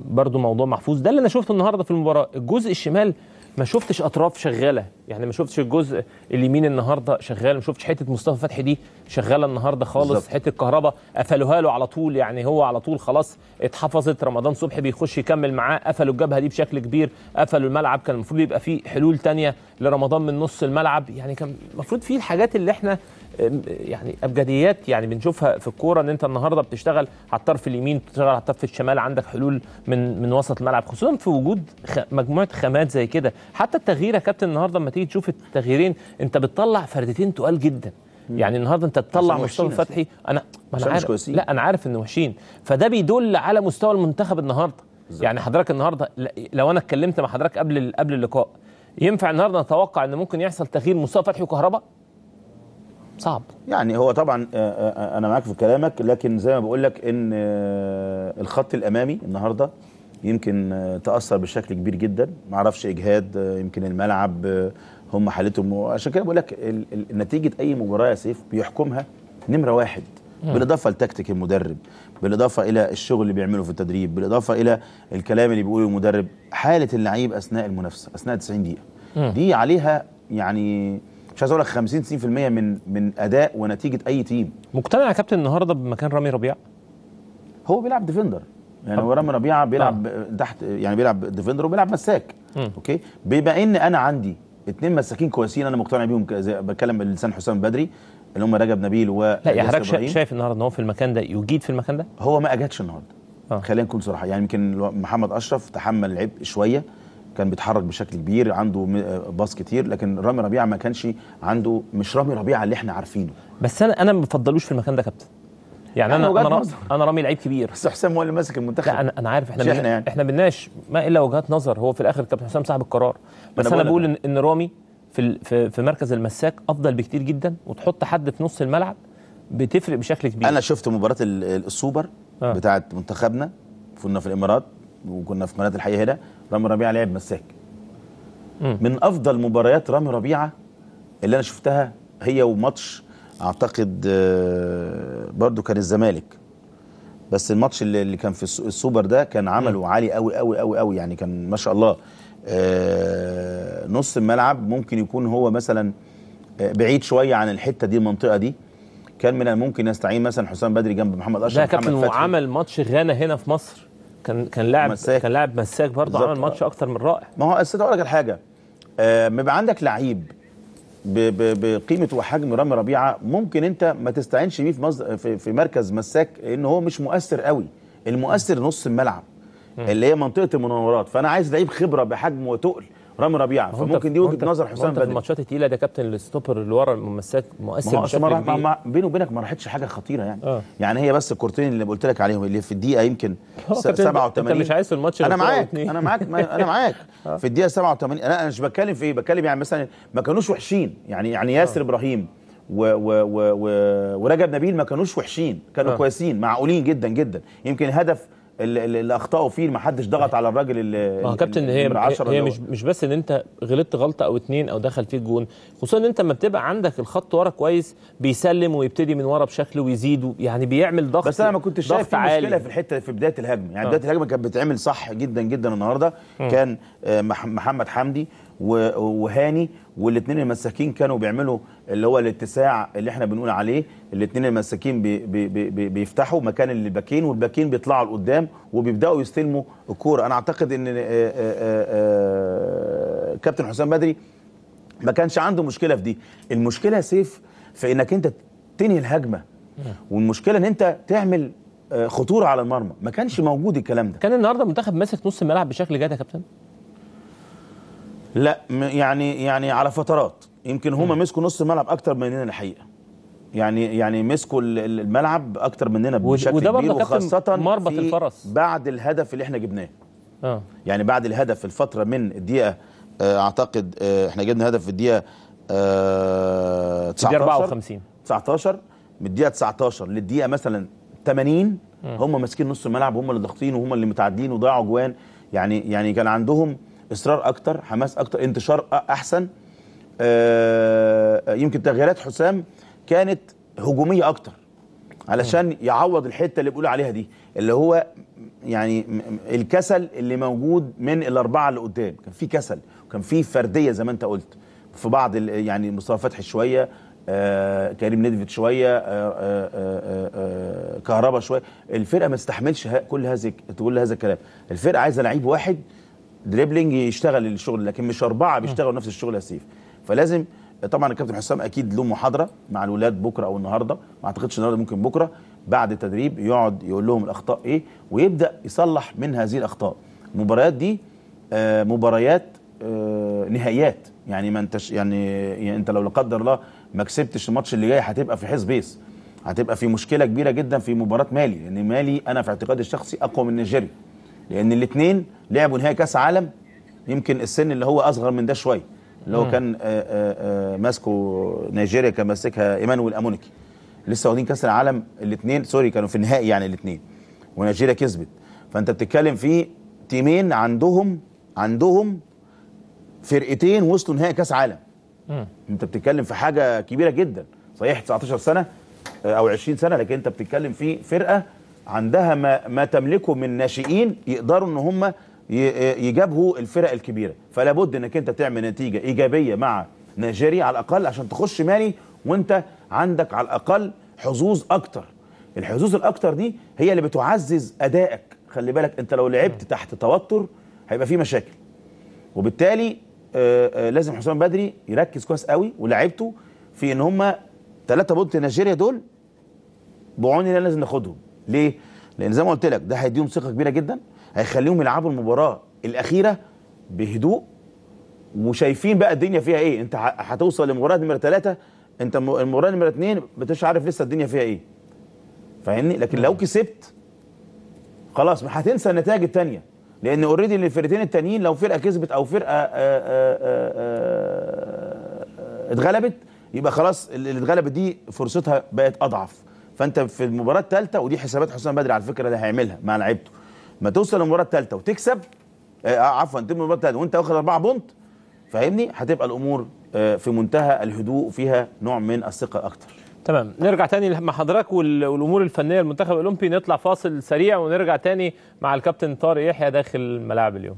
برضو موضوع محفوظ ده اللي انا شفته النهارده في المباراه الجزء الشمال ما شفتش اطراف شغاله يعني ما شفتش الجزء اليمين النهارده شغال ما شفتش حته مصطفى فتحي دي شغاله النهارده خالص بالزبط. حته كهرباء قفلوها له على طول يعني هو على طول خلاص اتحفظت رمضان صبحي بيخش يكمل معاه قفلوا الجبهه دي بشكل كبير قفلوا الملعب كان المفروض يبقى فيه حلول تانية لرمضان من نص الملعب يعني كان المفروض فيه الحاجات اللي احنا يعني ابجديات يعني بنشوفها في الكوره ان انت النهارده بتشتغل على الطرف اليمين بتشتغل على الطرف الشمال عندك حلول من من وسط الملعب خصوصا في وجود مجموعه خامات زي كده حتى التغيير يا كابتن النهارده لما تيجي تشوف التغييرين انت بتطلع فردتين تقال جدا يعني النهارده انت تطلع مصطفى فتحي انا ما انا عارف لا انا عارف ان وحشين فده بيدل على مستوى المنتخب النهارده بالزبط. يعني حضرتك النهارده لو انا اتكلمت مع حضرتك قبل قبل اللقاء ينفع النهارده نتوقع ان ممكن يحصل تغيير مصطفى فتحي وكهرباء صعب يعني هو طبعا آه، آه، آه، انا معاك في كلامك لكن زي ما بقول لك ان الخط الامامي النهارده يمكن تاثر بشكل كبير جدا ما اعرفش اجهاد يمكن الملعب هم حالتهم عشان كده بقول لك نتيجه اي مباراه يا سيف بيحكمها نمره واحد بالاضافه لتكتيك المدرب بالاضافه الى الشغل اللي بيعمله في التدريب بالاضافه الى الكلام اللي بيقوله المدرب حاله اللعيب اثناء المنافسه اثناء 90 دقيقه دي عليها يعني مش عايز اقول لك 50 60% من من اداء ونتيجه اي تيم مقتنع يا كابتن النهارده بمكان رامي ربيعه؟ هو بيلعب ديفندر يعني هو رامي ربيعه بيلعب آه. تحت يعني بيلعب ديفندر وبيلعب مساك م. اوكي بما ان انا عندي اثنين مساكين كويسين انا مقتنع بيهم بتكلم لسان حسام بدري اللي هم رجب نبيل و لا يا حضرتك شايف النهارده ان هو في المكان ده يجيد في المكان ده؟ هو ما اجادش النهارده آه. خلينا نكون صراحه يعني يمكن محمد اشرف تحمل العبء شويه كان بيتحرك بشكل كبير عنده باص كتير لكن رامي ربيعه ما كانش عنده مش رامي ربيعه اللي احنا عارفينه بس انا انا ما بفضلوش في المكان ده كابتن يعني انا انا, انا رامي لعيب كبير بس حسام هو اللي ماسك المنتخب لا انا انا عارف احنا احنا يعني. احنا بناش ما الا وجهات نظر هو في الاخر كابتن حسام صاحب القرار بس انا, بقول ان, إن رامي في في, في مركز المساك افضل بكتير جدا وتحط حد في نص الملعب بتفرق بشكل كبير انا شفت مباراه السوبر آه. بتاعه منتخبنا كنا في الامارات وكنا في قناه الحقيقه هنا رامي ربيعه لعب مساك من افضل مباريات رامي ربيعه اللي انا شفتها هي وماتش اعتقد آه، برضو كان الزمالك بس الماتش اللي كان في السوبر ده كان عمله م. عالي قوي قوي قوي قوي يعني كان ما شاء الله آه، نص الملعب ممكن يكون هو مثلا آه، بعيد شويه عن الحته دي المنطقه دي كان من الممكن يستعين مثلا حسام بدري جنب محمد اشرف لا كابتن وعمل ماتش غانا هنا في مصر كان كان لاعب كان لاعب مساك برضه عمل ماتش اكتر من رائع ما هو اصل اقول لك الحاجه ما آه، بيبقى عندك لعيب بقيمه وحجم رامي ربيعه ممكن انت ما تستعينش بيه في في, في مركز مساك لان هو مش مؤثر قوي المؤثر نص الملعب اللي هي منطقه المناورات فانا عايز لعيب خبره بحجم وتقل رامي ربيعه فممكن دي وجهه نظر حسام بدري في الماتشات الثقيله ده كابتن الستوبر اللي ورا الممسات مؤثر ما بشكل كبير ما بيني وبينك ما راحتش حاجه خطيره يعني آه. يعني هي بس الكورتين اللي قلت لك عليهم اللي في الدقيقه يمكن 87 (laughs) انت مش عايز في الماتش انا معاك انا معاك انا معاك (laughs) آه. في الدقيقه 87 انا مش بتكلم في ايه بتكلم يعني مثلا ما كانوش وحشين يعني يعني آه. ياسر ابراهيم و و و و ورجب نبيل ما كانوش وحشين كانوا آه. كويسين معقولين جدا جدا يمكن هدف اللي, اللي اخطاوا فيه ما حدش ضغط على الراجل اللي ما كابتن هي هي مش مش بس ان انت غلطت غلطه او اتنين او دخل فيك جون خصوصا ان انت لما بتبقى عندك الخط ورا كويس بيسلم ويبتدي من ورا بشكل ويزيد يعني بيعمل ضغط بس انا ما كنتش شايف في مشكله في الحته في بدايه الهجمه يعني أه. بدايه الهجمه كانت بتتعمل صح جدا جدا النهارده كان آه، محمد حمدي وهاني والاثنين المساكين كانوا بيعملوا اللي هو الاتساع اللي احنا بنقول عليه الاثنين المساكين بي بي بي بيفتحوا مكان الباكين والباكين بيطلعوا لقدام وبيبداوا يستلموا الكوره انا اعتقد ان آآ آآ كابتن حسام بدري ما كانش عنده مشكله في دي المشكله سيف في انك انت تنهي الهجمه والمشكله ان انت تعمل خطوره على المرمى ما كانش موجود الكلام ده كان النهارده المنتخب ماسك نص الملعب بشكل جاد يا كابتن لا يعني يعني على فترات يمكن هما مسكوا نص الملعب اكتر مننا الحقيقه يعني يعني مسكوا الملعب اكتر مننا بشكل وده كبير وخاصه مربط الفرس بعد الهدف اللي احنا جبناه اه يعني بعد الهدف في الفتره من الدقيقه آه اعتقد آه احنا جبنا هدف في الدقيقه آه 19 54 19 من الدقيقه 19 للدقيقه مثلا 80 هم ماسكين نص الملعب هم اللي ضاغطين وهم اللي متعدين وضيعوا جوان يعني يعني كان عندهم اصرار اكتر حماس اكتر انتشار احسن آه، آه، يمكن تغييرات حسام كانت هجوميه اكتر علشان يعوض الحته اللي بيقول عليها دي اللي هو يعني الكسل اللي موجود من الاربعه اللي قدام كان في كسل وكان في فرديه زي ما انت قلت في بعض يعني مصطفى فتحي شويه آه كريم ندفت شويه آه آه, آه، كهربا شويه الفرقه ما تستحملش كل هذا كل هذا الكلام الفرقه عايزه لعيب واحد دريبلينج يشتغل الشغل لكن مش اربعه بيشتغلوا نفس الشغل يا سيف فلازم طبعا الكابتن حسام اكيد له محاضره مع الولاد بكره او النهارده ما اعتقدش النهارده ممكن بكره بعد التدريب يقعد يقول لهم الاخطاء ايه ويبدا يصلح من هذه الاخطاء المباريات دي آه، مباريات آه، نهائيات يعني ما انتش يعني, يعني انت لو لا قدر الله ما كسبتش الماتش اللي جاي هتبقى في حيز بيس هتبقى في مشكله كبيره جدا في مباراه مالي لان مالي انا في اعتقادي الشخصي اقوى من نيجيريا لان الاثنين لعبوا نهائي كاس عالم يمكن السن اللي هو اصغر من ده شويه اللي هو كان آه، آه، آه، ماسكه نيجيريا كان ماسكها ايمانويل امونيكي لسه واخدين كاس العالم الاثنين سوري كانوا في النهائي يعني الاثنين ونيجيريا كسبت فانت بتتكلم في تيمين عندهم عندهم فرقتين وصلوا نهائي كاس عالم مم. انت بتتكلم في حاجه كبيره جدا صحيح 19 سنه او 20 سنه لكن انت بتتكلم في فرقه عندها ما, ما تملكه من ناشئين يقدروا ان هم يجابهوا الفرق الكبيره فلا بد انك انت تعمل نتيجه ايجابيه مع نيجيريا على الاقل عشان تخش مالي وانت عندك على الاقل حظوظ اكتر الحظوظ الاكتر دي هي اللي بتعزز ادائك خلي بالك انت لو لعبت تحت توتر هيبقى في مشاكل وبالتالي آه، آه، لازم حسام بدري يركز كويس قوي ولاعيبته في ان هم ثلاثه بونت نيجيريا دول بعون لازم ناخدهم ليه؟ لان زي ما قلت لك ده هيديهم ثقه كبيره جدا هيخليهم يلعبوا المباراه الاخيره بهدوء وشايفين بقى الدنيا فيها ايه انت هتوصل لمباراه نمره ثلاثه انت المباراه نمره اثنين مش عارف لسه الدنيا فيها ايه فاهمني لكن لو كسبت خلاص هتنسى النتائج الثانيه لان اوريدي الفرقتين التانيين لو فرقه كسبت او فرقه آآ آه، آآ آه، آآ آه، اتغلبت يبقى خلاص اللي اتغلبت دي فرصتها بقت اضعف فانت في المباراه الثالثه ودي حسابات حسام بدري على فكره اللي هيعملها مع لعيبته ما توصل للمباراه الثالثه وتكسب آه, آه، عفوا تبقى المباراه الثالثه وانت واخد اربعه بونت فاهمني هتبقى الامور آه في منتهى الهدوء وفيها نوع من الثقه اكتر تمام نرجع تاني مع حضرتك والامور الفنيه المنتخب الاولمبي نطلع فاصل سريع ونرجع تاني مع الكابتن طارق يحيى داخل ملاعب اليوم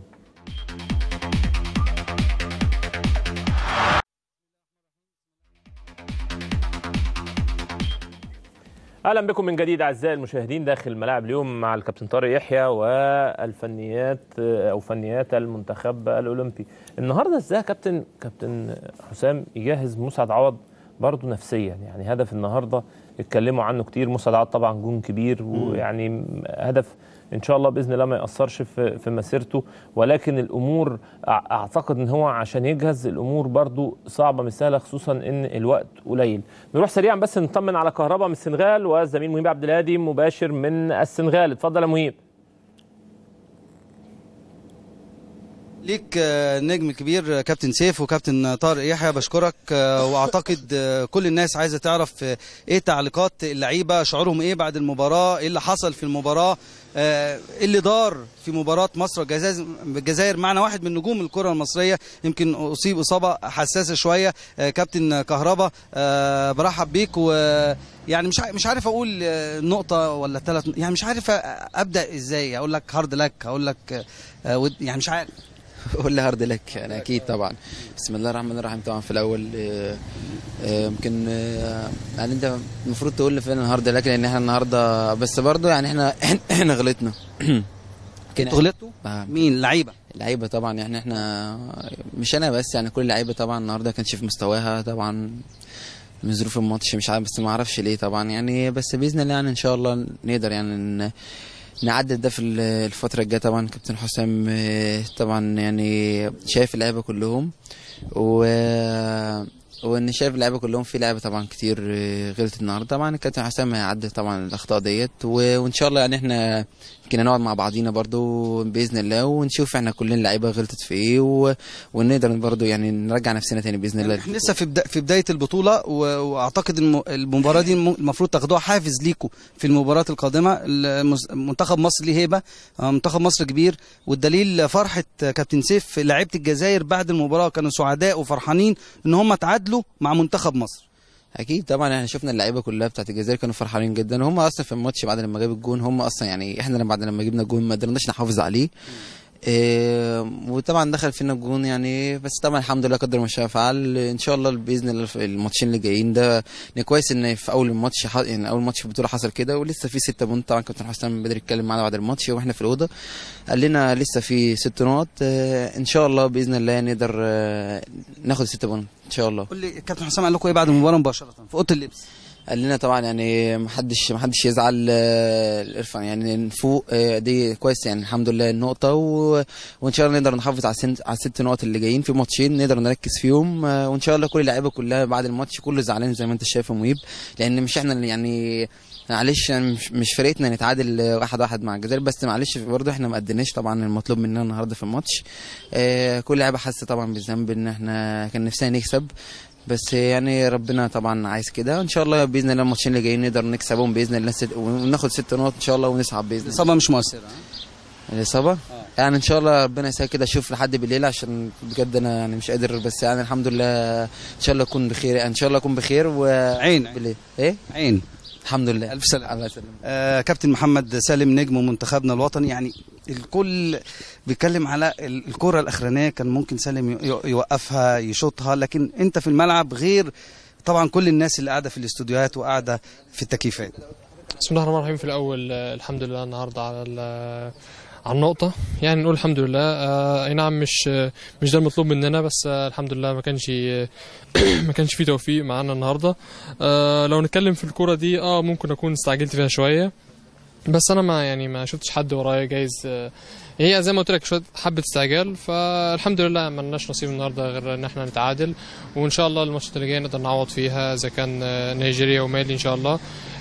اهلا بكم من جديد اعزائي المشاهدين داخل ملاعب اليوم مع الكابتن طارق يحيى والفنيات او فنيات المنتخب الاولمبي النهارده ازاي كابتن كابتن حسام يجهز مسعد عوض برضه نفسيا يعني هدف النهارده اتكلموا عنه كتير مسعد عوض طبعا جون كبير ويعني هدف ان شاء الله باذن الله ما ياثرش في في مسيرته ولكن الامور اعتقد ان هو عشان يجهز الامور برضو صعبه مش سهله خصوصا ان الوقت قليل نروح سريعا بس نطمن على كهرباء من السنغال والزميل مهيب عبد الهادي مباشر من السنغال اتفضل يا مهيب ليك آه، نجم كبير آه، كابتن سيف وكابتن آه، طارق يحيى بشكرك واعتقد كل الناس عايزه تعرف ايه تعليقات اللعيبه شعورهم ايه بعد المباراه ايه اللي حصل في المباراه آه، اللي دار في مباراة مصر والجزائر معنا واحد من نجوم الكرة المصرية يمكن أصيب إصابة حساسة شوية آه، كابتن كهربا آه، برحب بيك ويعني مش مش عارف أقول نقطة ولا ثلاث يعني مش عارف أبدأ إزاي أقول لك هارد لك أقول لك يعني مش عارف (laughs) ولا هارد لك يعني اكيد طبعا بسم الله الرحمن الرحيم طبعا في الاول آه، آه، يمكن آه، يعني انت المفروض تقول لي فين الهارد لك لان احنا النهارده بس برضو يعني احنا (clears throat) احنا غلطنا (clears throat) انتوا غلطتوا؟ مين لعيبه؟ اللعيبه طبعا يعني احنا مش انا بس يعني كل اللعيبه طبعا النهارده كانش في مستواها طبعا من ظروف الماتش مش عارف بس ما اعرفش ليه طبعا يعني بس باذن الله يعني ان شاء الله نقدر يعني نعدل ده في الفترة الجاية طبعا كابتن حسام آه، طبعا يعني شايف اللعيبة كلهم و وان شايف اللعيبه كلهم في لعيبه طبعا كتير آه، غلطت النهارده طبعا الكابتن حسام هيعدل طبعا الاخطاء ديت وان شاء الله يعني احنا يمكن نقعد مع بعضينا برضو باذن الله ونشوف احنا كلنا اللعيبه غلطت في ايه و... ونقدر برضو يعني نرجع نفسنا تاني باذن الله احنا لسه في بدا... في بدايه البطوله و... واعتقد الم... المباراه دي المفروض تاخدوها حافز ليكم في المباراه القادمه المس... منتخب مصر ليه هيبه آه، منتخب مصر كبير والدليل فرحه كابتن سيف لعيبه الجزائر بعد المباراه كانوا سعداء وفرحانين ان هم تعادلوا مع منتخب مصر اكيد طبعا احنا شفنا اللعيبه كلها بتاعت الجزائر كانوا فرحانين جدا وهم اصلا في الماتش بعد لما جاب الجون هم اصلا يعني احنا بعد لما جبنا الجون ما قدرناش نحافظ عليه إيه وطبعا دخل فينا الجون يعني بس طبعا الحمد لله قدر ما شاء فعل ان شاء الله باذن الله الماتشين اللي جايين ده يعني كويس ان في اول الماتش يعني اول ماتش في البطوله حصل كده ولسه في ستة بونت طبعا كابتن حسام بدري اتكلم معانا بعد الماتش واحنا في الاوضه قال لنا لسه في ست نقط إيه ان شاء الله باذن الله نقدر آه، ناخد ست بونت ان شاء الله قول لي كابتن حسام قال لكم ايه بعد المباراه مباشره في اوضه اللبس قال لنا طبعا يعني ما حدش ما حدش يزعل آه، الارفان يعني نفوق آه، دي كويس يعني الحمد لله النقطه و... وان شاء الله نقدر نحافظ على على الست نقط اللي جايين في ماتشين نقدر نركز فيهم آه، وان شاء الله كل اللعيبه كلها بعد الماتش كله زعلان زي ما انت شايف يا مهيب لان مش احنا يعني معلش يعني مش فرقتنا نتعادل واحد واحد مع الجزائر بس معلش برضه احنا ما قدناش طبعا المطلوب مننا النهارده في الماتش اه كل لعيبه حاسه طبعا بالذنب ان احنا كان نفسنا نكسب بس يعني ربنا طبعا عايز كده ان شاء الله باذن الله الماتشين اللي جايين نقدر نكسبهم باذن الله ست وناخد ست نقط ان شاء الله ونصعد باذن الله الاصابه مش مؤثره الاصابه آه. يعني ان شاء الله ربنا يسهل كده اشوف لحد بالليل عشان بجد انا يعني مش قادر بس يعني الحمد لله ان شاء الله اكون بخير ان شاء الله اكون بخير و عين بالليل. ايه عين الحمد لله الف سلامه الله يسلمك آه كابتن محمد سالم نجم منتخبنا الوطني يعني الكل بيتكلم على الكره الاخرانيه كان ممكن سالم يوقفها يشوطها لكن انت في الملعب غير طبعا كل الناس اللي قاعده في الاستوديوهات وقاعده في التكييفات بسم الله الرحمن الرحيم في الاول آه، الحمد لله النهارده على على النقطة يعني نقول الحمد لله آه اي نعم مش آه، مش ده المطلوب مننا بس آه الحمد لله ما كانش آه، (coughs) ما كانش في توفيق معانا النهارده آه لو نتكلم في الكورة دي اه ممكن اكون استعجلت فيها شوية بس انا ما يعني ما شفتش حد ورايا جايز آه هي زي ما قلت لك شويه حبه استعجال فالحمد لله ما لناش نصيب النهارده غير ان احنا نتعادل وان شاء الله الماتشات اللي جايه نقدر نعوض فيها اذا كان آه، نيجيريا ومالي ان شاء الله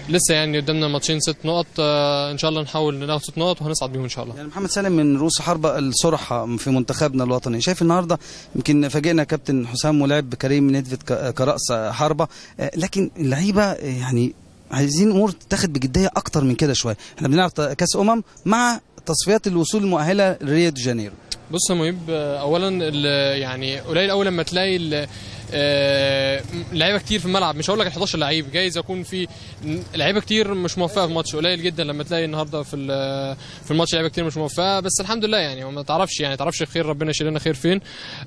لسه يعني قدامنا ماتشين ست نقط آه، ان شاء الله نحاول ناخد ست نقط وهنصعد بيهم ان شاء الله يعني محمد سالم من رؤوس حربة الصرحة في منتخبنا الوطني شايف النهارده يمكن فاجئنا كابتن حسام ولعب كريم نيدفيد كرأس حربة آه، لكن اللعيبة آه، يعني عايزين امور تتاخد بجديه اكتر من كده شويه احنا بنلعب كاس امم مع تصفيات الوصول المؤهله لريو دي جانيرو بص يا مهيب اولا يعني قليل قوي لما تلاقي آه، لعيبه كتير في الملعب مش هقول لك ال 11 لعيب جايز اكون في لعيبه كتير مش موفقه في ماتش قليل جدا لما تلاقي النهارده في في الماتش لعيبه كتير مش موفقه بس الحمد لله يعني ما تعرفش يعني تعرفش خير ربنا يشيل لنا خير فين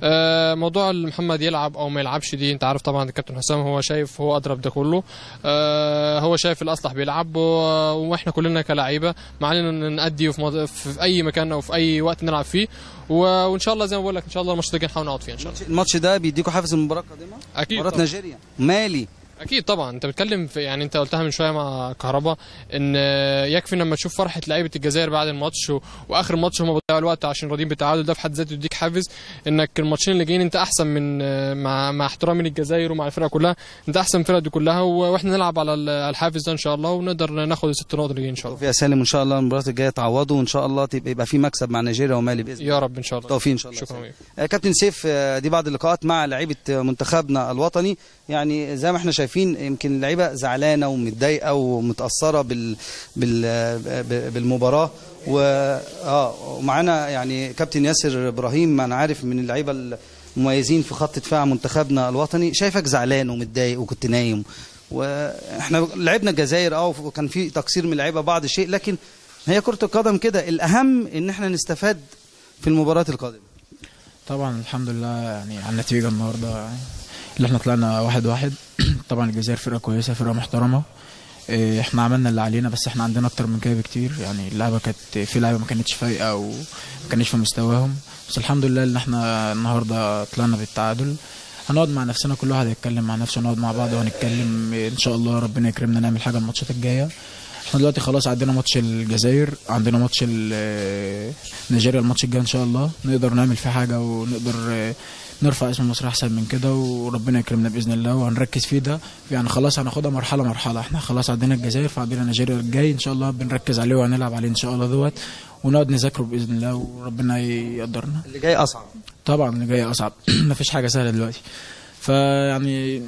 آه، موضوع محمد يلعب او ما يلعبش دي انت عارف طبعا الكابتن حسام هو شايف هو اضرب ده كله آه، هو شايف الاصلح بيلعب واحنا كلنا كلاعيبه معانا نأدي في, في اي مكان او في اي وقت نلعب فيه وان شاء الله زي ما بقول لك ان شاء الله الماتش ده نحاول نقعد فيه ان شاء الله الماتش ده بيديكوا حافز المباراه القادمه؟ اكيد مباراه نيجيريا مالي اكيد طبعا انت بتتكلم في يعني انت قلتها من شويه مع كهربا ان يكفي لما تشوف فرحه لعيبه الجزائر بعد الماتش و... واخر ماتش هم بيضيعوا الوقت عشان راضيين بالتعادل ده في حد ذاته يديك حافز انك الماتشين اللي جايين انت احسن من مع مع احترامي للجزائر ومع الفرقه كلها انت احسن فرقه دي كلها و... واحنا نلعب على الحافز ده ان شاء الله ونقدر ناخد الست نقط اللي جايين ان شاء الله. يا سالم ان شاء الله المباريات الجايه تعوضوا وان شاء الله تبقى يبقى في مكسب مع نيجيريا ومالي باذن الله. يا رب ان شاء الله. توفيق ان شاء الله. شكرا آه، كابتن سيف آه، دي بعض اللقاءات مع لعيبه منتخبنا الوطني يعني زي ما احنا شايفين شايفين يمكن اللعيبه زعلانه ومتضايقه ومتاثره بال... بال... بالمباراه و اه ومعانا يعني كابتن ياسر ابراهيم انا عارف من اللعيبه المميزين في خط دفاع منتخبنا الوطني شايفك زعلان ومتضايق وكنت نايم واحنا لعبنا الجزائر اه وكان في تقصير من اللعيبه بعض الشيء لكن هي كره القدم كده الاهم ان احنا نستفاد في المباريات القادمه طبعا الحمد لله يعني على النتيجه النهارده يعني اللي احنا طلعنا واحد واحد (clears throat) طبعا الجزائر فرقه كويسه فرقه محترمه إيه، احنا عملنا اللي علينا بس احنا عندنا اكتر من كده بكتير يعني اللعبه كانت في لعبه ما كانتش فايقه وما كانتش في مستواهم بس الحمد لله ان احنا النهارده طلعنا بالتعادل هنقعد مع نفسنا كل واحد هيتكلم مع نفسه نقعد مع بعض وهنتكلم ان شاء الله ربنا يكرمنا نعمل حاجه الماتشات الجايه احنا دلوقتي خلاص عندنا ماتش الجزائر عندنا ماتش آه، نيجيريا الماتش الجاي ان شاء الله نقدر نعمل فيه حاجه ونقدر آه، نرفع اسم مصر احسن من كده وربنا يكرمنا باذن الله وهنركز فيه ده يعني خلاص هناخدها مرحله مرحله احنا خلاص عدينا الجزائر فعدينا نيجيريا الجاي ان شاء الله بنركز عليه وهنلعب عليه ان شاء الله دوت ونقعد نذاكره باذن الله وربنا يقدرنا اللي جاي اصعب طبعا اللي جاي اصعب (clears throat) مفيش حاجه سهله دلوقتي فيعني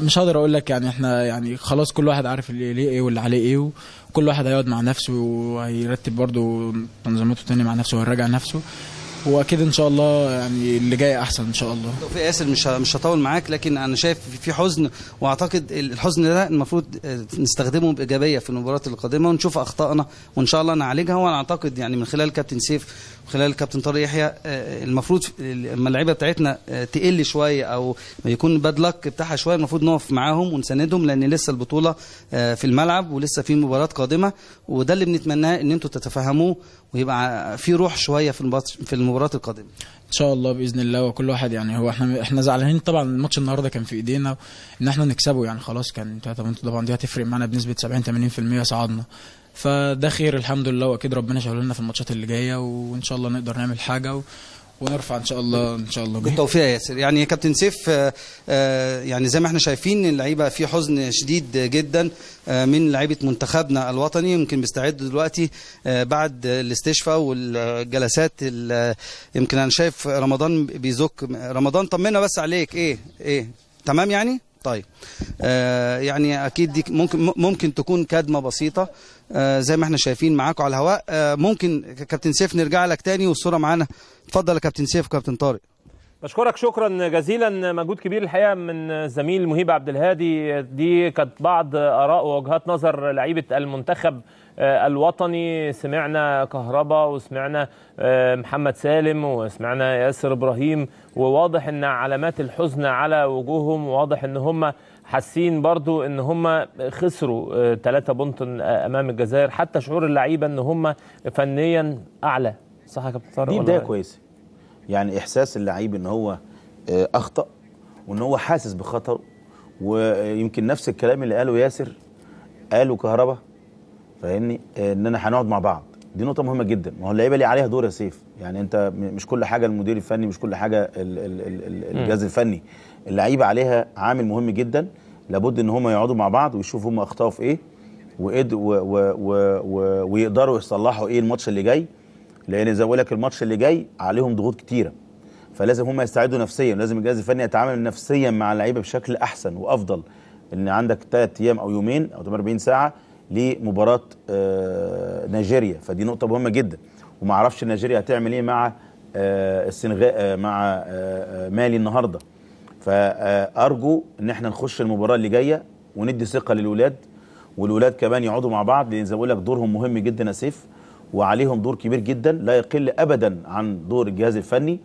مش هقدر اقول لك يعني احنا يعني خلاص كل واحد عارف اللي ليه ايه واللي عليه ايه وكل واحد هيقعد مع نفسه وهيرتب برضه تنظيماته تاني مع نفسه ويراجع نفسه واكيد ان شاء الله يعني اللي جاي احسن ان شاء الله في ياسر مش مش هطول معاك لكن انا شايف في حزن واعتقد الحزن ده المفروض آه، نستخدمه بايجابيه في المباريات القادمه ونشوف اخطائنا وان شاء الله نعالجها وانا اعتقد يعني من خلال كابتن سيف خلال الكابتن طارق يحيى آه، المفروض لما اللعيبه بتاعتنا آه، تقل شويه او يكون باد لك بتاعها شويه المفروض نقف معاهم ونساندهم لان لسه البطوله آه، في الملعب ولسه في مباراه قادمه وده اللي بنتمناه ان انتم تتفهموه ويبقى في روح شويه في في المباراه القادمه ان شاء الله باذن الله وكل واحد يعني هو احنا احنا زعلانين طبعا الماتش النهارده كان في ايدينا ان احنا نكسبه يعني خلاص كان طبعا دي هتفرق معانا بنسبه 70 80% صعدنا فده خير الحمد لله واكيد ربنا يشغل لنا في الماتشات اللي جايه وان شاء الله نقدر نعمل حاجه و... ونرفع ان شاء الله ان شاء الله بالتوفيق يا ياسر يعني كابتن سيف آه، آه، يعني زي ما احنا شايفين اللعيبه في حزن شديد جدا آه، من لعيبه منتخبنا الوطني يمكن بيستعدوا دلوقتي بعد الاستشفاء والجلسات يمكن انا شايف رمضان بيزك رمضان طمنا بس عليك ايه ايه تمام يعني طيب آه يعني اكيد دي ممكن ممكن تكون كدمه بسيطه آه زي ما احنا شايفين معاكم على الهواء آه ممكن كابتن سيف نرجع لك تاني والصوره معانا اتفضل يا كابتن سيف وكابتن طارق بشكرك شكرا جزيلا مجهود كبير الحقيقه من الزميل مهيب عبد الهادي دي كانت بعض اراء ووجهات نظر لعيبه المنتخب آه، الوطني سمعنا كهربا وسمعنا آه، محمد سالم وسمعنا ياسر ابراهيم وواضح ان علامات الحزن على وجوههم واضح ان هم حاسين برضو ان هم خسروا ثلاثة آه، بونت امام الجزائر حتى شعور اللعيبه ان هم فنيا اعلى صح يا كابتن طارق دي بدايه كويسه يعني احساس اللعيب ان هو اخطا وان هو حاسس بخطر ويمكن نفس الكلام اللي قاله ياسر قاله كهربا فاهمني اننا هنقعد مع بعض دي نقطه مهمه جدا ما هو اللعيبه ليه عليها دور يا سيف يعني انت مش كل حاجه المدير الفني مش كل حاجه الجهاز الفني اللعيبه عليها عامل مهم جدا لابد ان هم يقعدوا مع بعض ويشوفوا هم اخطاوا في ايه وإد و و و و ويقدروا يصلحوا ايه الماتش اللي جاي لان زي ما لك الماتش اللي جاي عليهم ضغوط كتيره فلازم هم يستعدوا نفسيا لازم الجهاز الفني يتعامل نفسيا مع اللعيبه بشكل احسن وافضل ان عندك ثلاث ايام او يومين او 48 ساعه لمباراه آه، نيجيريا فدي نقطه مهمه جدا وما اعرفش نيجيريا هتعمل ايه مع آه، السنغال آه، مع مالي النهارده فارجو ان احنا نخش المباراه اللي جايه وندي ثقه للولاد والولاد كمان يقعدوا مع بعض لان زي ما بقول لك دورهم مهم جدا يا سيف وعليهم دور كبير جدا لا يقل ابدا عن دور الجهاز الفني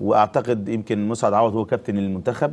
واعتقد يمكن مسعد عوض هو كابتن المنتخب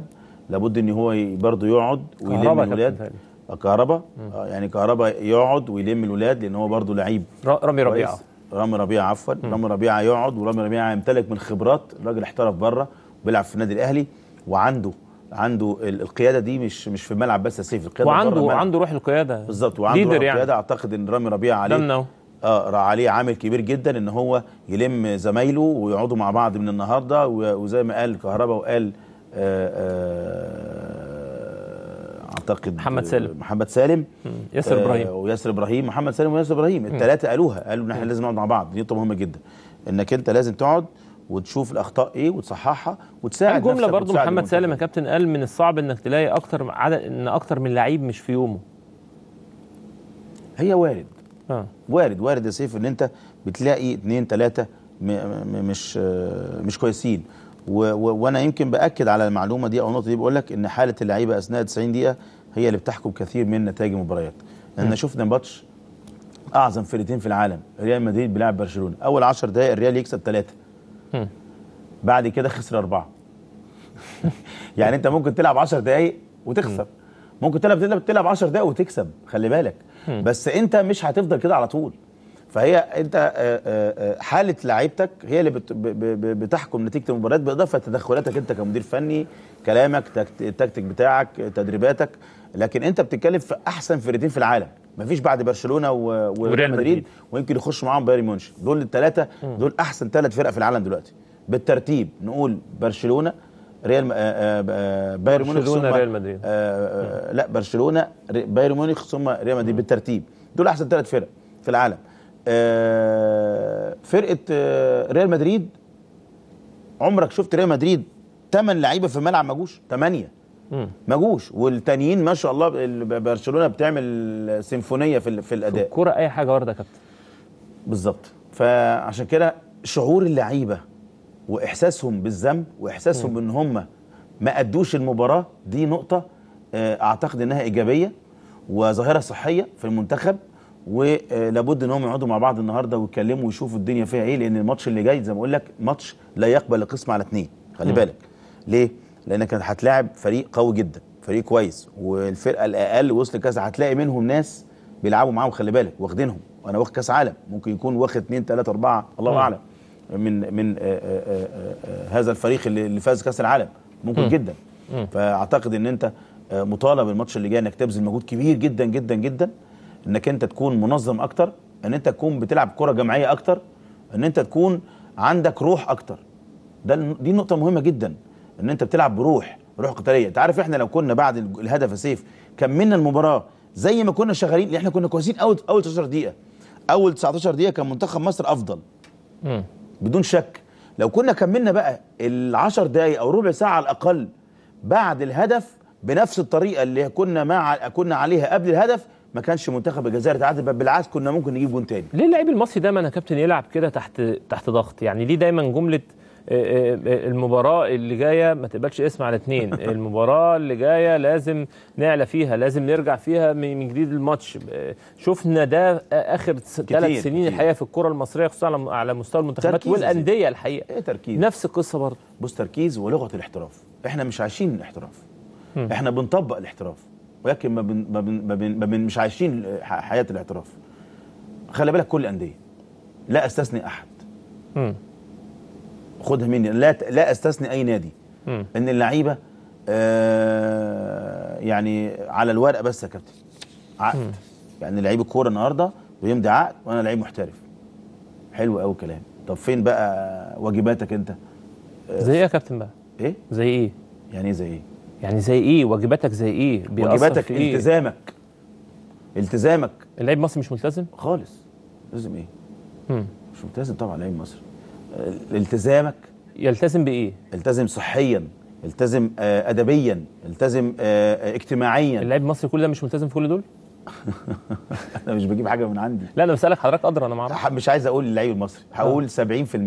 لابد ان هو برضه يقعد ويلم الولاد كهربا آه، يعني كهربا يقعد ويلم الولاد لان هو برضه لعيب رامي ربيعه رامي ربيعه عفوا رامي ربيعه يقعد ورامي ربيعه يمتلك من خبرات راجل احترف بره وبيلعب في النادي الاهلي وعنده عنده القياده دي مش مش في الملعب بس يا سيف القياده وعنده وعنده روح القياده بالظبط وعنده روح يعني. القياده يعني. اعتقد ان رامي ربيعه عليه اه عليه عامل كبير جدا ان هو يلم زمايله ويقعدوا مع بعض من النهارده وزي ما قال كهربا وقال آآ آه، آآ آه، اعتقد محمد سالم محمد سالم ياسر آه، ابراهيم آه وياسر ابراهيم محمد سالم وياسر ابراهيم الثلاثه قالوها قالوا ان احنا لازم نقعد مع بعض دي نقطه مهمه جدا انك انت لازم تقعد وتشوف الاخطاء ايه وتصححها وتساعد جمله برضه محمد سالم يا كابتن قال من الصعب انك تلاقي اكتر عدد ان اكتر من لعيب مش في يومه هي وارد آه. وارد وارد يا سيف ان انت بتلاقي اثنين ثلاثه مش مش كويسين وانا يمكن باكد على المعلومه دي او النقطه دي بقول لك ان حاله اللعيبه اثناء 90 دقيقه هي اللي بتحكم كثير من نتائج المباريات لان شفنا ماتش اعظم فرقتين في العالم ريال مدريد بيلعب برشلونه اول 10 دقائق الريال يكسب ثلاثه بعد كده خسر اربعه (laughs) يعني انت ممكن تلعب 10 دقائق وتخسر ممكن تلعب تلعب تلعب 10 دقائق وتكسب خلي بالك بس انت مش هتفضل كده على طول فهي انت آه، آه، آه، حاله لعيبتك هي اللي بتحكم نتيجه المباريات باضافه تدخلاتك انت كمدير فني كلامك التكتيك بتاعك تدريباتك لكن انت بتتكلم في احسن فرقتين في العالم مفيش بعد برشلونه وريال مدريد ويمكن يخش معاهم بايرن ميونخ دول الثلاثه دول احسن ثلاث فرق في العالم دلوقتي بالترتيب نقول برشلونه ريال آه، آه، آه، بايرن ميونخ ثم ريال مدريد لا برشلونه بايرن ميونخ ثم ريال مدريد بالترتيب دول احسن ثلاث فرق في العالم فرقه ريال مدريد عمرك شفت ريال مدريد ثمان لعيبه في الملعب ما جوش ثمانيه ما جوش والتانيين ما شاء الله برشلونه بتعمل سيمفونيه في في الاداء الكوره اي حاجه ورده يا كابتن بالظبط فعشان كده شعور اللعيبه واحساسهم بالذنب واحساسهم ان هم ما ادوش المباراه دي نقطه آه، اعتقد انها ايجابيه وظاهره صحيه في المنتخب ولابد آه، ان هم يقعدوا مع بعض النهارده ويتكلموا ويشوفوا الدنيا فيها ايه لان الماتش اللي جاي زي ما اقول لك ماتش لا يقبل القسم على اثنين خلي بالك ليه؟ لانك هتلاعب فريق قوي جدا فريق كويس والفرقه الاقل وصل كاس هتلاقي منهم ناس بيلعبوا معاهم خلي بالك واخدينهم انا واخد كاس عالم ممكن يكون واخد 2 3 4 الله اعلم من من آآ آه، آآ آه، آآ آه، هذا الفريق اللي فاز كاس العالم ممكن م. جدا م. فاعتقد ان انت مطالب الماتش اللي جاي انك تبذل مجهود كبير جدا جدا جدا انك انت تكون منظم اكتر ان انت تكون بتلعب كره جماعيه اكتر ان انت تكون عندك روح اكتر ده دي نقطه مهمه جدا ان انت بتلعب بروح روح قتاليه انت عارف احنا لو كنا بعد الهدف يا سيف كملنا المباراه زي ما كنا شغالين احنا كنا كويسين اول اول 19 دقيقه اول 19 دقيقه كان منتخب مصر افضل م. بدون شك لو كنا كملنا بقى ال10 دقايق او ربع ساعه على الاقل بعد الهدف بنفس الطريقه اللي كنا مع كنا عليها قبل الهدف ما كانش منتخب الجزائر تعادل بل بالعكس كنا ممكن نجيب جون تاني ليه اللعيب المصري دايما يا كابتن يلعب كده تحت تحت ضغط يعني ليه دايما جمله آه، آه، آه، المباراه اللي جايه ما تقبلش اسم على اثنين (laughs) المباراه اللي جايه لازم نعلى فيها لازم نرجع فيها من جديد الماتش شفنا ده اخر ثلاث سنين كتير. الحقيقه في الكره المصريه خصوصا على مستوى المنتخبات والانديه الحقيقه ايه تركيز نفس القصه برضه بص تركيز ولغه الاحتراف احنا مش عايشين الاحتراف م. احنا بنطبق الاحتراف ولكن ما بن ما بن ما بن ما بن مش عايشين حياه الاحتراف خلي بالك كل الانديه لا استثني احد م. خدها مني لا لا استثني اي نادي م. ان اللعيبه آه يعني على الورق بس يا كابتن عقد م. يعني لعيب الكوره النهارده بيمضي عقد وانا لعيب محترف حلو قوي الكلام طب فين بقى واجباتك انت آه زي ايه يا كابتن بقى ايه زي ايه يعني ايه زي ايه يعني زي ايه واجباتك زي ايه واجباتك إيه؟ التزامك التزامك اللعيب مصري مش ملتزم خالص لازم ايه مم. مش ملتزم طبعا لعيب مصري التزامك يلتزم بايه التزم صحيا التزم آه، ادبيا التزم آه، اجتماعيا اللاعب المصري كل ده مش ملتزم في كل دول (laughs) انا مش بجيب حاجه من عندي لا انا بسالك حضرتك ادرى انا ما اعرفش مش عايز اقول اللعيب المصري هقول أه. 70%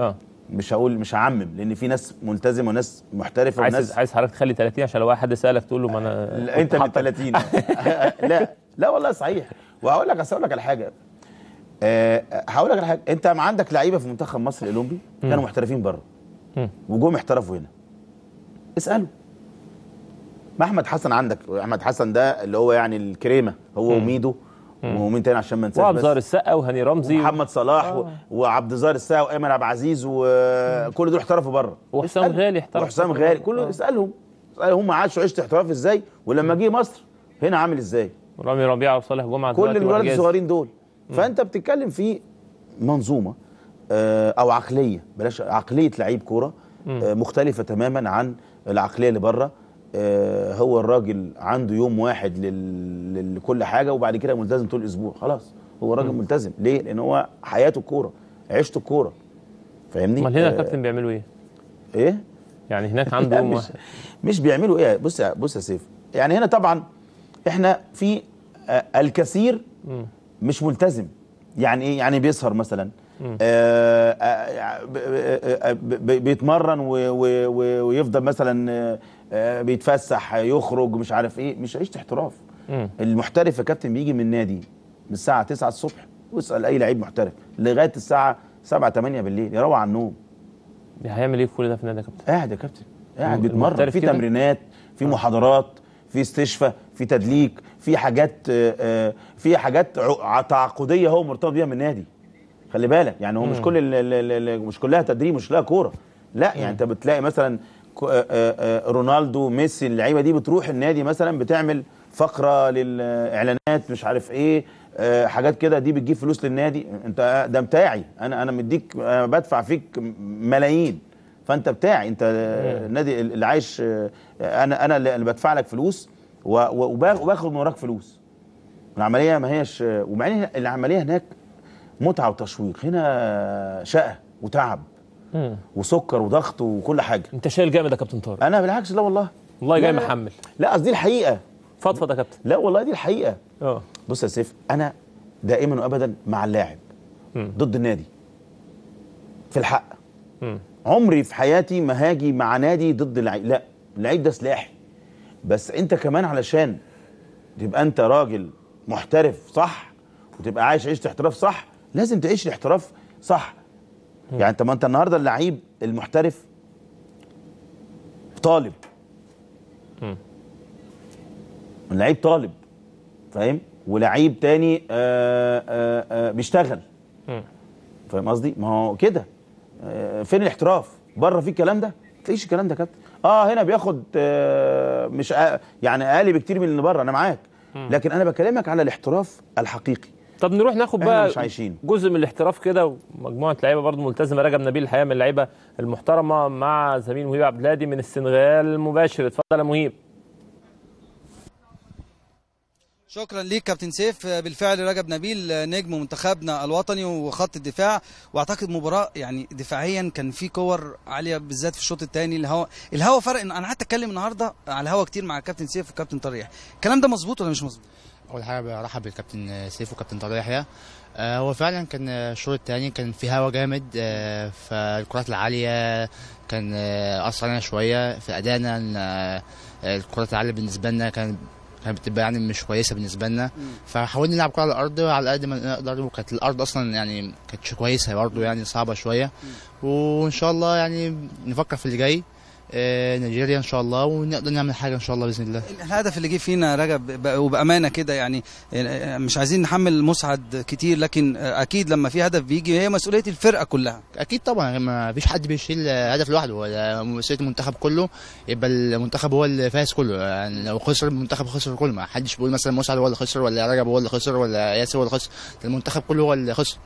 اه مش هقول مش هعمم لان في ناس ملتزمه وناس محترفه عايز وناس عايز حضرتك تخلي 30 عشان لو حد سالك تقول له ما انا انت من 30 (laughs) لا لا والله صحيح وهقول لك اصل اقول لك على حاجه آه، هقول لك على حاجه انت عندك لعيبه في منتخب مصر الاولمبي كانوا محترفين بره وجم احترفوا هنا اساله ما احمد حسن عندك احمد حسن ده اللي هو يعني الكريمه هو وميدو ومين تاني عشان ما ننساش وعبد الظاهر السقا وهاني رمزي ومحمد صلاح و... آه. وعبد الظاهر السقا وايمن عبد العزيز وكل دول احترفوا بره وحسام غالي احترف وحسام غالي كله آه. اسالهم اسالهم هم عاشوا عشت احتراف ازاي ولما جه مصر هنا عامل ازاي رامي ربيعه وصالح جمعه كل الولاد الصغيرين دول فانت بتتكلم في منظومه آه، او عقليه بلاش عقليه لعيب كوره آه، مختلفه تماما عن العقليه اللي بره آه، هو الراجل عنده يوم واحد لكل حاجه وبعد كده ملتزم طول الاسبوع خلاص هو راجل ملتزم ليه لان هو حياته الكوره عيشته الكوره فاهمني امال هنا يا كابتن بيعملوا ايه ايه يعني هناك (laughs) عنده يوم واحد مش بيعملوا ايه بص بص يا سيف يعني هنا طبعا احنا في الكثير مش ملتزم يعني ايه يعني بيسهر مثلا بيتمرن ويفضل مثلا آه، آه، بيتفسح يخرج مش عارف ايه مش عيشه احتراف المحترف يا كابتن بيجي من النادي من الساعه 9 الصبح واسال اي لعيب محترف لغايه الساعه 7 8 بالليل يروح على النوم هيعمل ايه في كل ده في النادي يا كابتن قاعد يا كابتن قاعد بيتمرن في تمرينات في آه. محاضرات في استشفاء في تدليك في حاجات آه، آه، في حاجات تعاقديه هو مرتبط بيها من النادي خلي بالك يعني هو مش كل مش كلها تدريب مش كلها كوره لا يعني انت بتلاقي مثلا آه، رونالدو ميسي اللعيبه دي بتروح النادي مثلا بتعمل فقره للاعلانات مش عارف ايه حاجات كده دي بتجيب فلوس للنادي انت ده بتاعي انا انا مديك انا بدفع فيك ملايين فانت بتاعي انت النادي اللي عايش انا انا اللي بدفع لك فلوس وباخد من وراك فلوس العمليه ما هيش ومع ان العمليه هناك متعه وتشويق هنا شقه وتعب وسكر وضغط وكل حاجه انت شايل جامد يا كابتن طارق انا بالعكس لا والله والله جاي محمل لا قصدي الحقيقه فضفض يا كابتن لا والله دي الحقيقه اه بص يا سيف انا دائما وابدا مع اللاعب ضد النادي في الحق مم. عمري في حياتي ما هاجي مع نادي ضد اللعيب لا اللعيب ده سلاحي بس انت كمان علشان تبقى انت راجل محترف صح وتبقى عايش عيشه احتراف صح لازم تعيش الاحتراف صح يعني انت ما انت النهارده اللعيب المحترف طالب اللعيب طالب فاهم ولعيب تاني آآ آه، آآ آه، آه، بيشتغل فاهم قصدي ما هو كده آه، فين الاحتراف بره في الكلام ده تلاقيش الكلام ده يا كابتن اه هنا بياخد آه، مش يعني اقل بكتير من اللي بره انا معاك لكن انا بكلمك على الاحتراف الحقيقي طب نروح ناخد بقى مش عايشين. جزء من الاحتراف كده ومجموعه لعيبه برضه ملتزمه رجب نبيل الحقيقه من اللعيبه المحترمه مع زميل مهيب عبد الهادي من السنغال مباشر اتفضل يا مهيب شكرا ليك كابتن سيف بالفعل رجب نبيل نجم منتخبنا الوطني وخط الدفاع واعتقد مباراه يعني دفاعيا كان في كور عاليه بالذات في الشوط الثاني الهوا الهوا فرق انا قعدت اتكلم النهارده على الهوا كتير مع كابتن سيف وكابتن طريح الكلام ده مظبوط ولا مش مظبوط اول حاجه برحب بالكابتن سيف وكابتن طارق يحيى آه، هو فعلا كان الشوط الثاني كان في هوا جامد آه، فالكرات العاليه كان آه، اثر علينا شويه في ادائنا الكرات العاليه بالنسبه لنا كان كانت بتبقى يعني مش كويسه بالنسبه لنا فحاولنا نلعب كره على الارض على قد ما نقدر وكانت الارض اصلا يعني كانتش كويسه برضه يعني صعبه شويه وان شاء الله يعني نفكر في اللي جاي آه، نيجيريا ان شاء الله ونقدر نعمل حاجه ان شاء الله باذن الله الهدف اللي جه فينا رجب وبامانه كده يعني آه، مش عايزين نحمل مسعد كتير لكن آه، اكيد لما في هدف بيجي هي مسؤوليه الفرقه كلها اكيد طبعا ما فيش حد بيشيل هدف لوحده ولا مسؤوليه المنتخب كله يبقى المنتخب هو اللي فاز كله يعني لو خسر المنتخب خسر كله ما حدش بيقول مثلا مسعد هو اللي خسر ولا رجب هو اللي خسر ولا ياسر هو اللي خسر المنتخب كله هو اللي خسر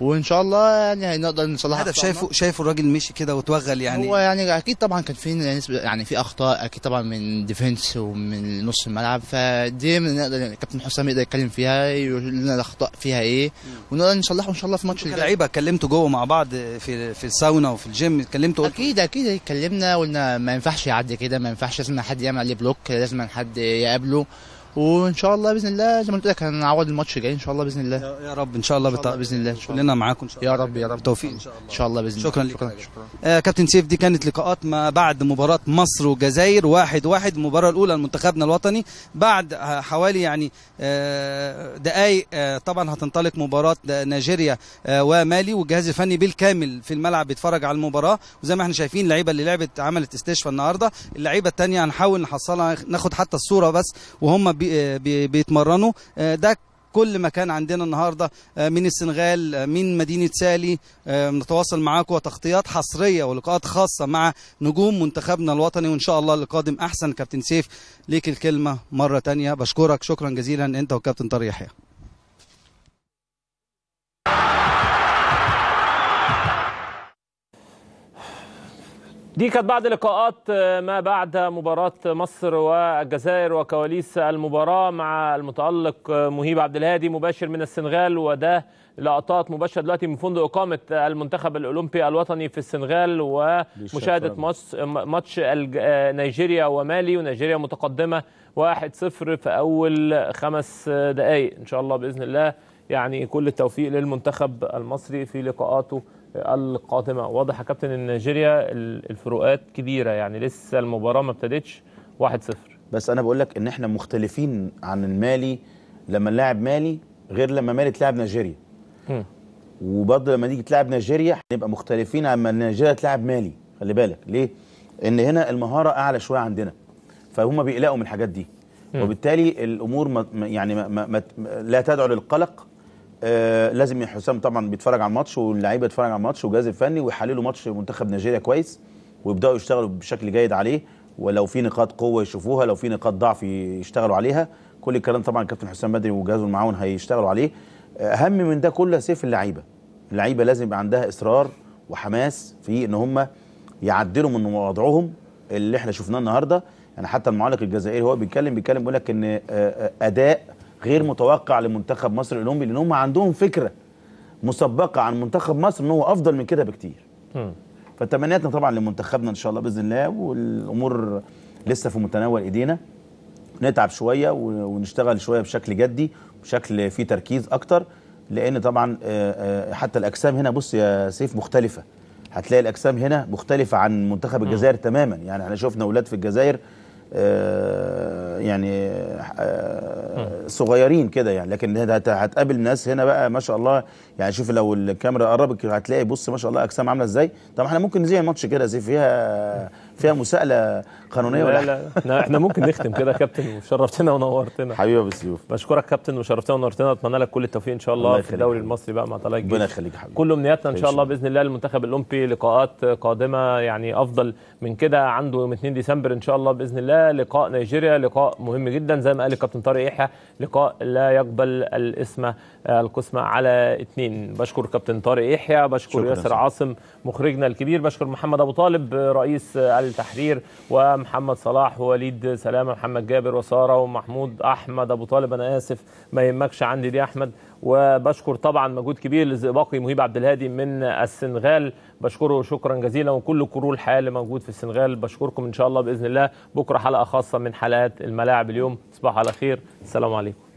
وان شاء الله يعني نقدر نصلحها هدف شايفه شايفه الراجل مشي كده وتوغل يعني هو يعني اكيد طبعا كان في عارفين يعني, يعني في اخطاء اكيد طبعا من ديفنس ومن نص الملعب فدي نقدر يعني كابتن حسام يقدر يتكلم فيها يقول لنا الاخطاء فيها ايه ونقدر نصلحه ان شاء الله في ماتش الجاي لعيبه اتكلمتوا جوه مع بعض في في الساونا وفي الجيم اتكلمتوا اكيد اكيد اتكلمنا قلنا ما ينفعش يعدي كده ما ينفعش لازم حد يعمل عليه بلوك لازم حد يقابله وان شاء الله باذن الله زي ما قلت لك هنعوض الماتش الجاي ان شاء الله باذن الله يا رب ان شاء الله, إن باذن الله كلنا معاكم ان شاء الله يا رب يا رب بالتوفيق ان شاء الله, إن شاء الله باذن الله شكرا لك شكرا, آه كابتن سيف دي كانت لقاءات ما بعد مباراه مصر والجزائر واحد واحد المباراه الاولى لمنتخبنا الوطني بعد آه، حوالي يعني آه دقائق آه طبعا هتنطلق مباراه آه، نيجيريا آه ومالي والجهاز الفني بالكامل في الملعب بيتفرج على المباراه وزي ما احنا شايفين اللعيبه اللي لعبت عملت استشفى النهارده اللعيبه الثانيه هنحاول نحصلها ناخد حتى الصوره بس وهم بيتمرنوا آه، ده كل مكان عندنا النهارده آه، من السنغال آه، من مدينه سالي نتواصل معاكم وتغطيات حصريه ولقاءات خاصه مع نجوم منتخبنا الوطني وان شاء الله القادم احسن كابتن سيف ليك الكلمه مره تانية بشكرك شكرا جزيلا انت وكابتن طارق يحيى دي كانت بعض لقاءات آه، ما بعد مباراة مصر والجزائر وكواليس المباراة مع المتألق آه، مهيب عبد الهادي مباشر من السنغال وده لقطات مباشرة دلوقتي من فندق إقامة المنتخب الأولمبي الوطني في السنغال ومشاهدة ماتش آه، نيجيريا ومالي ونيجيريا متقدمة 1-0 في أول خمس دقايق إن شاء الله بإذن الله يعني كل التوفيق للمنتخب المصري في لقاءاته القادمه واضح يا كابتن ان نيجيريا الفروقات كبيره يعني لسه المباراه ما ابتدتش 1-0 بس انا بقول لك ان احنا مختلفين عن المالي لما نلاعب مالي غير لما مالي تلاعب نيجيريا وبرضه لما تيجي تلاعب نيجيريا هنبقى مختلفين عن لما نيجيريا تلاعب مالي خلي بالك ليه ان هنا المهاره اعلى شويه عندنا فهم بيقلقوا من الحاجات دي وبالتالي الامور ما يعني ما ما لا تدعو للقلق آه لازم حسام طبعا بيتفرج على الماتش واللعيبه يتفرج على الماتش وجهاز الفني ويحللوا ماتش منتخب نيجيريا كويس ويبداوا يشتغلوا بشكل جيد عليه ولو في نقاط قوه يشوفوها لو في نقاط ضعف يشتغلوا عليها كل الكلام طبعا كابتن حسام بدري وجهازه المعاون هيشتغلوا عليه آه، اهم من ده كله سيف اللعيبه اللعيبه لازم يبقى عندها اصرار وحماس في ان هم يعدلوا من وضعهم اللي احنا شفناه النهارده يعني حتى المعلق الجزائري هو بيتكلم بيتكلم بيقول لك ان آه، آه، اداء غير متوقع لمنتخب مصر الاولمبي لان هم عندهم فكره مسبقه عن منتخب مصر ان هو افضل من كده بكتير فتمنياتنا طبعا لمنتخبنا ان شاء الله باذن الله والامور لسه في متناول ايدينا نتعب شويه ونشتغل شويه بشكل جدي بشكل فيه تركيز اكتر لان طبعا آه، آه، حتى الاجسام هنا بص يا سيف مختلفه هتلاقي الاجسام هنا مختلفه عن منتخب الجزائر تماما يعني احنا شفنا اولاد في الجزائر آه، يعني آه، صغيرين كده يعني لكن هتقابل ناس هنا بقى ما شاء الله يعني شوف لو الكاميرا قربت هتلاقي بص ما شاء الله اجسام عامله ازاي طب احنا ممكن نزيع الماتش كده زي فيها فيها مساءله قانونيه ولا لا لا احنا ممكن نختم كده يا كابتن وشرفتنا ونورتنا حبيبي يا بالسيوف بشكرك كابتن وشرفتنا ونورتنا اتمنى لك كل التوفيق ان شاء الله في الدوري المصري بقى مع طلائع الجيش ربنا يخليك حبيبي كل امنياتنا ان شاء الله باذن الله للمنتخب الاولمبي لقاءات قادمه يعني افضل من كده عنده يوم 2 ديسمبر ان شاء الله باذن الله لقاء نيجيريا لقاء مهم جدا زي ما قال الكابتن طارق يحيى لقاء لا يقبل الاسم القسمه على اثنين بشكر كابتن طارق يحيى بشكر ياسر عاصم مخرجنا الكبير بشكر محمد ابو طالب رئيس تحرير ومحمد صلاح ووليد سلامه محمد جابر وساره ومحمود احمد ابو طالب انا اسف ما يهمكش عندي دي احمد وبشكر طبعا مجهود كبير للباقي مهيب عبد الهادي من السنغال بشكره شكرا جزيلا وكل كرو الحياه اللي موجود في السنغال بشكركم ان شاء الله باذن الله بكره حلقه خاصه من حلقات الملاعب اليوم تصبحوا على خير السلام عليكم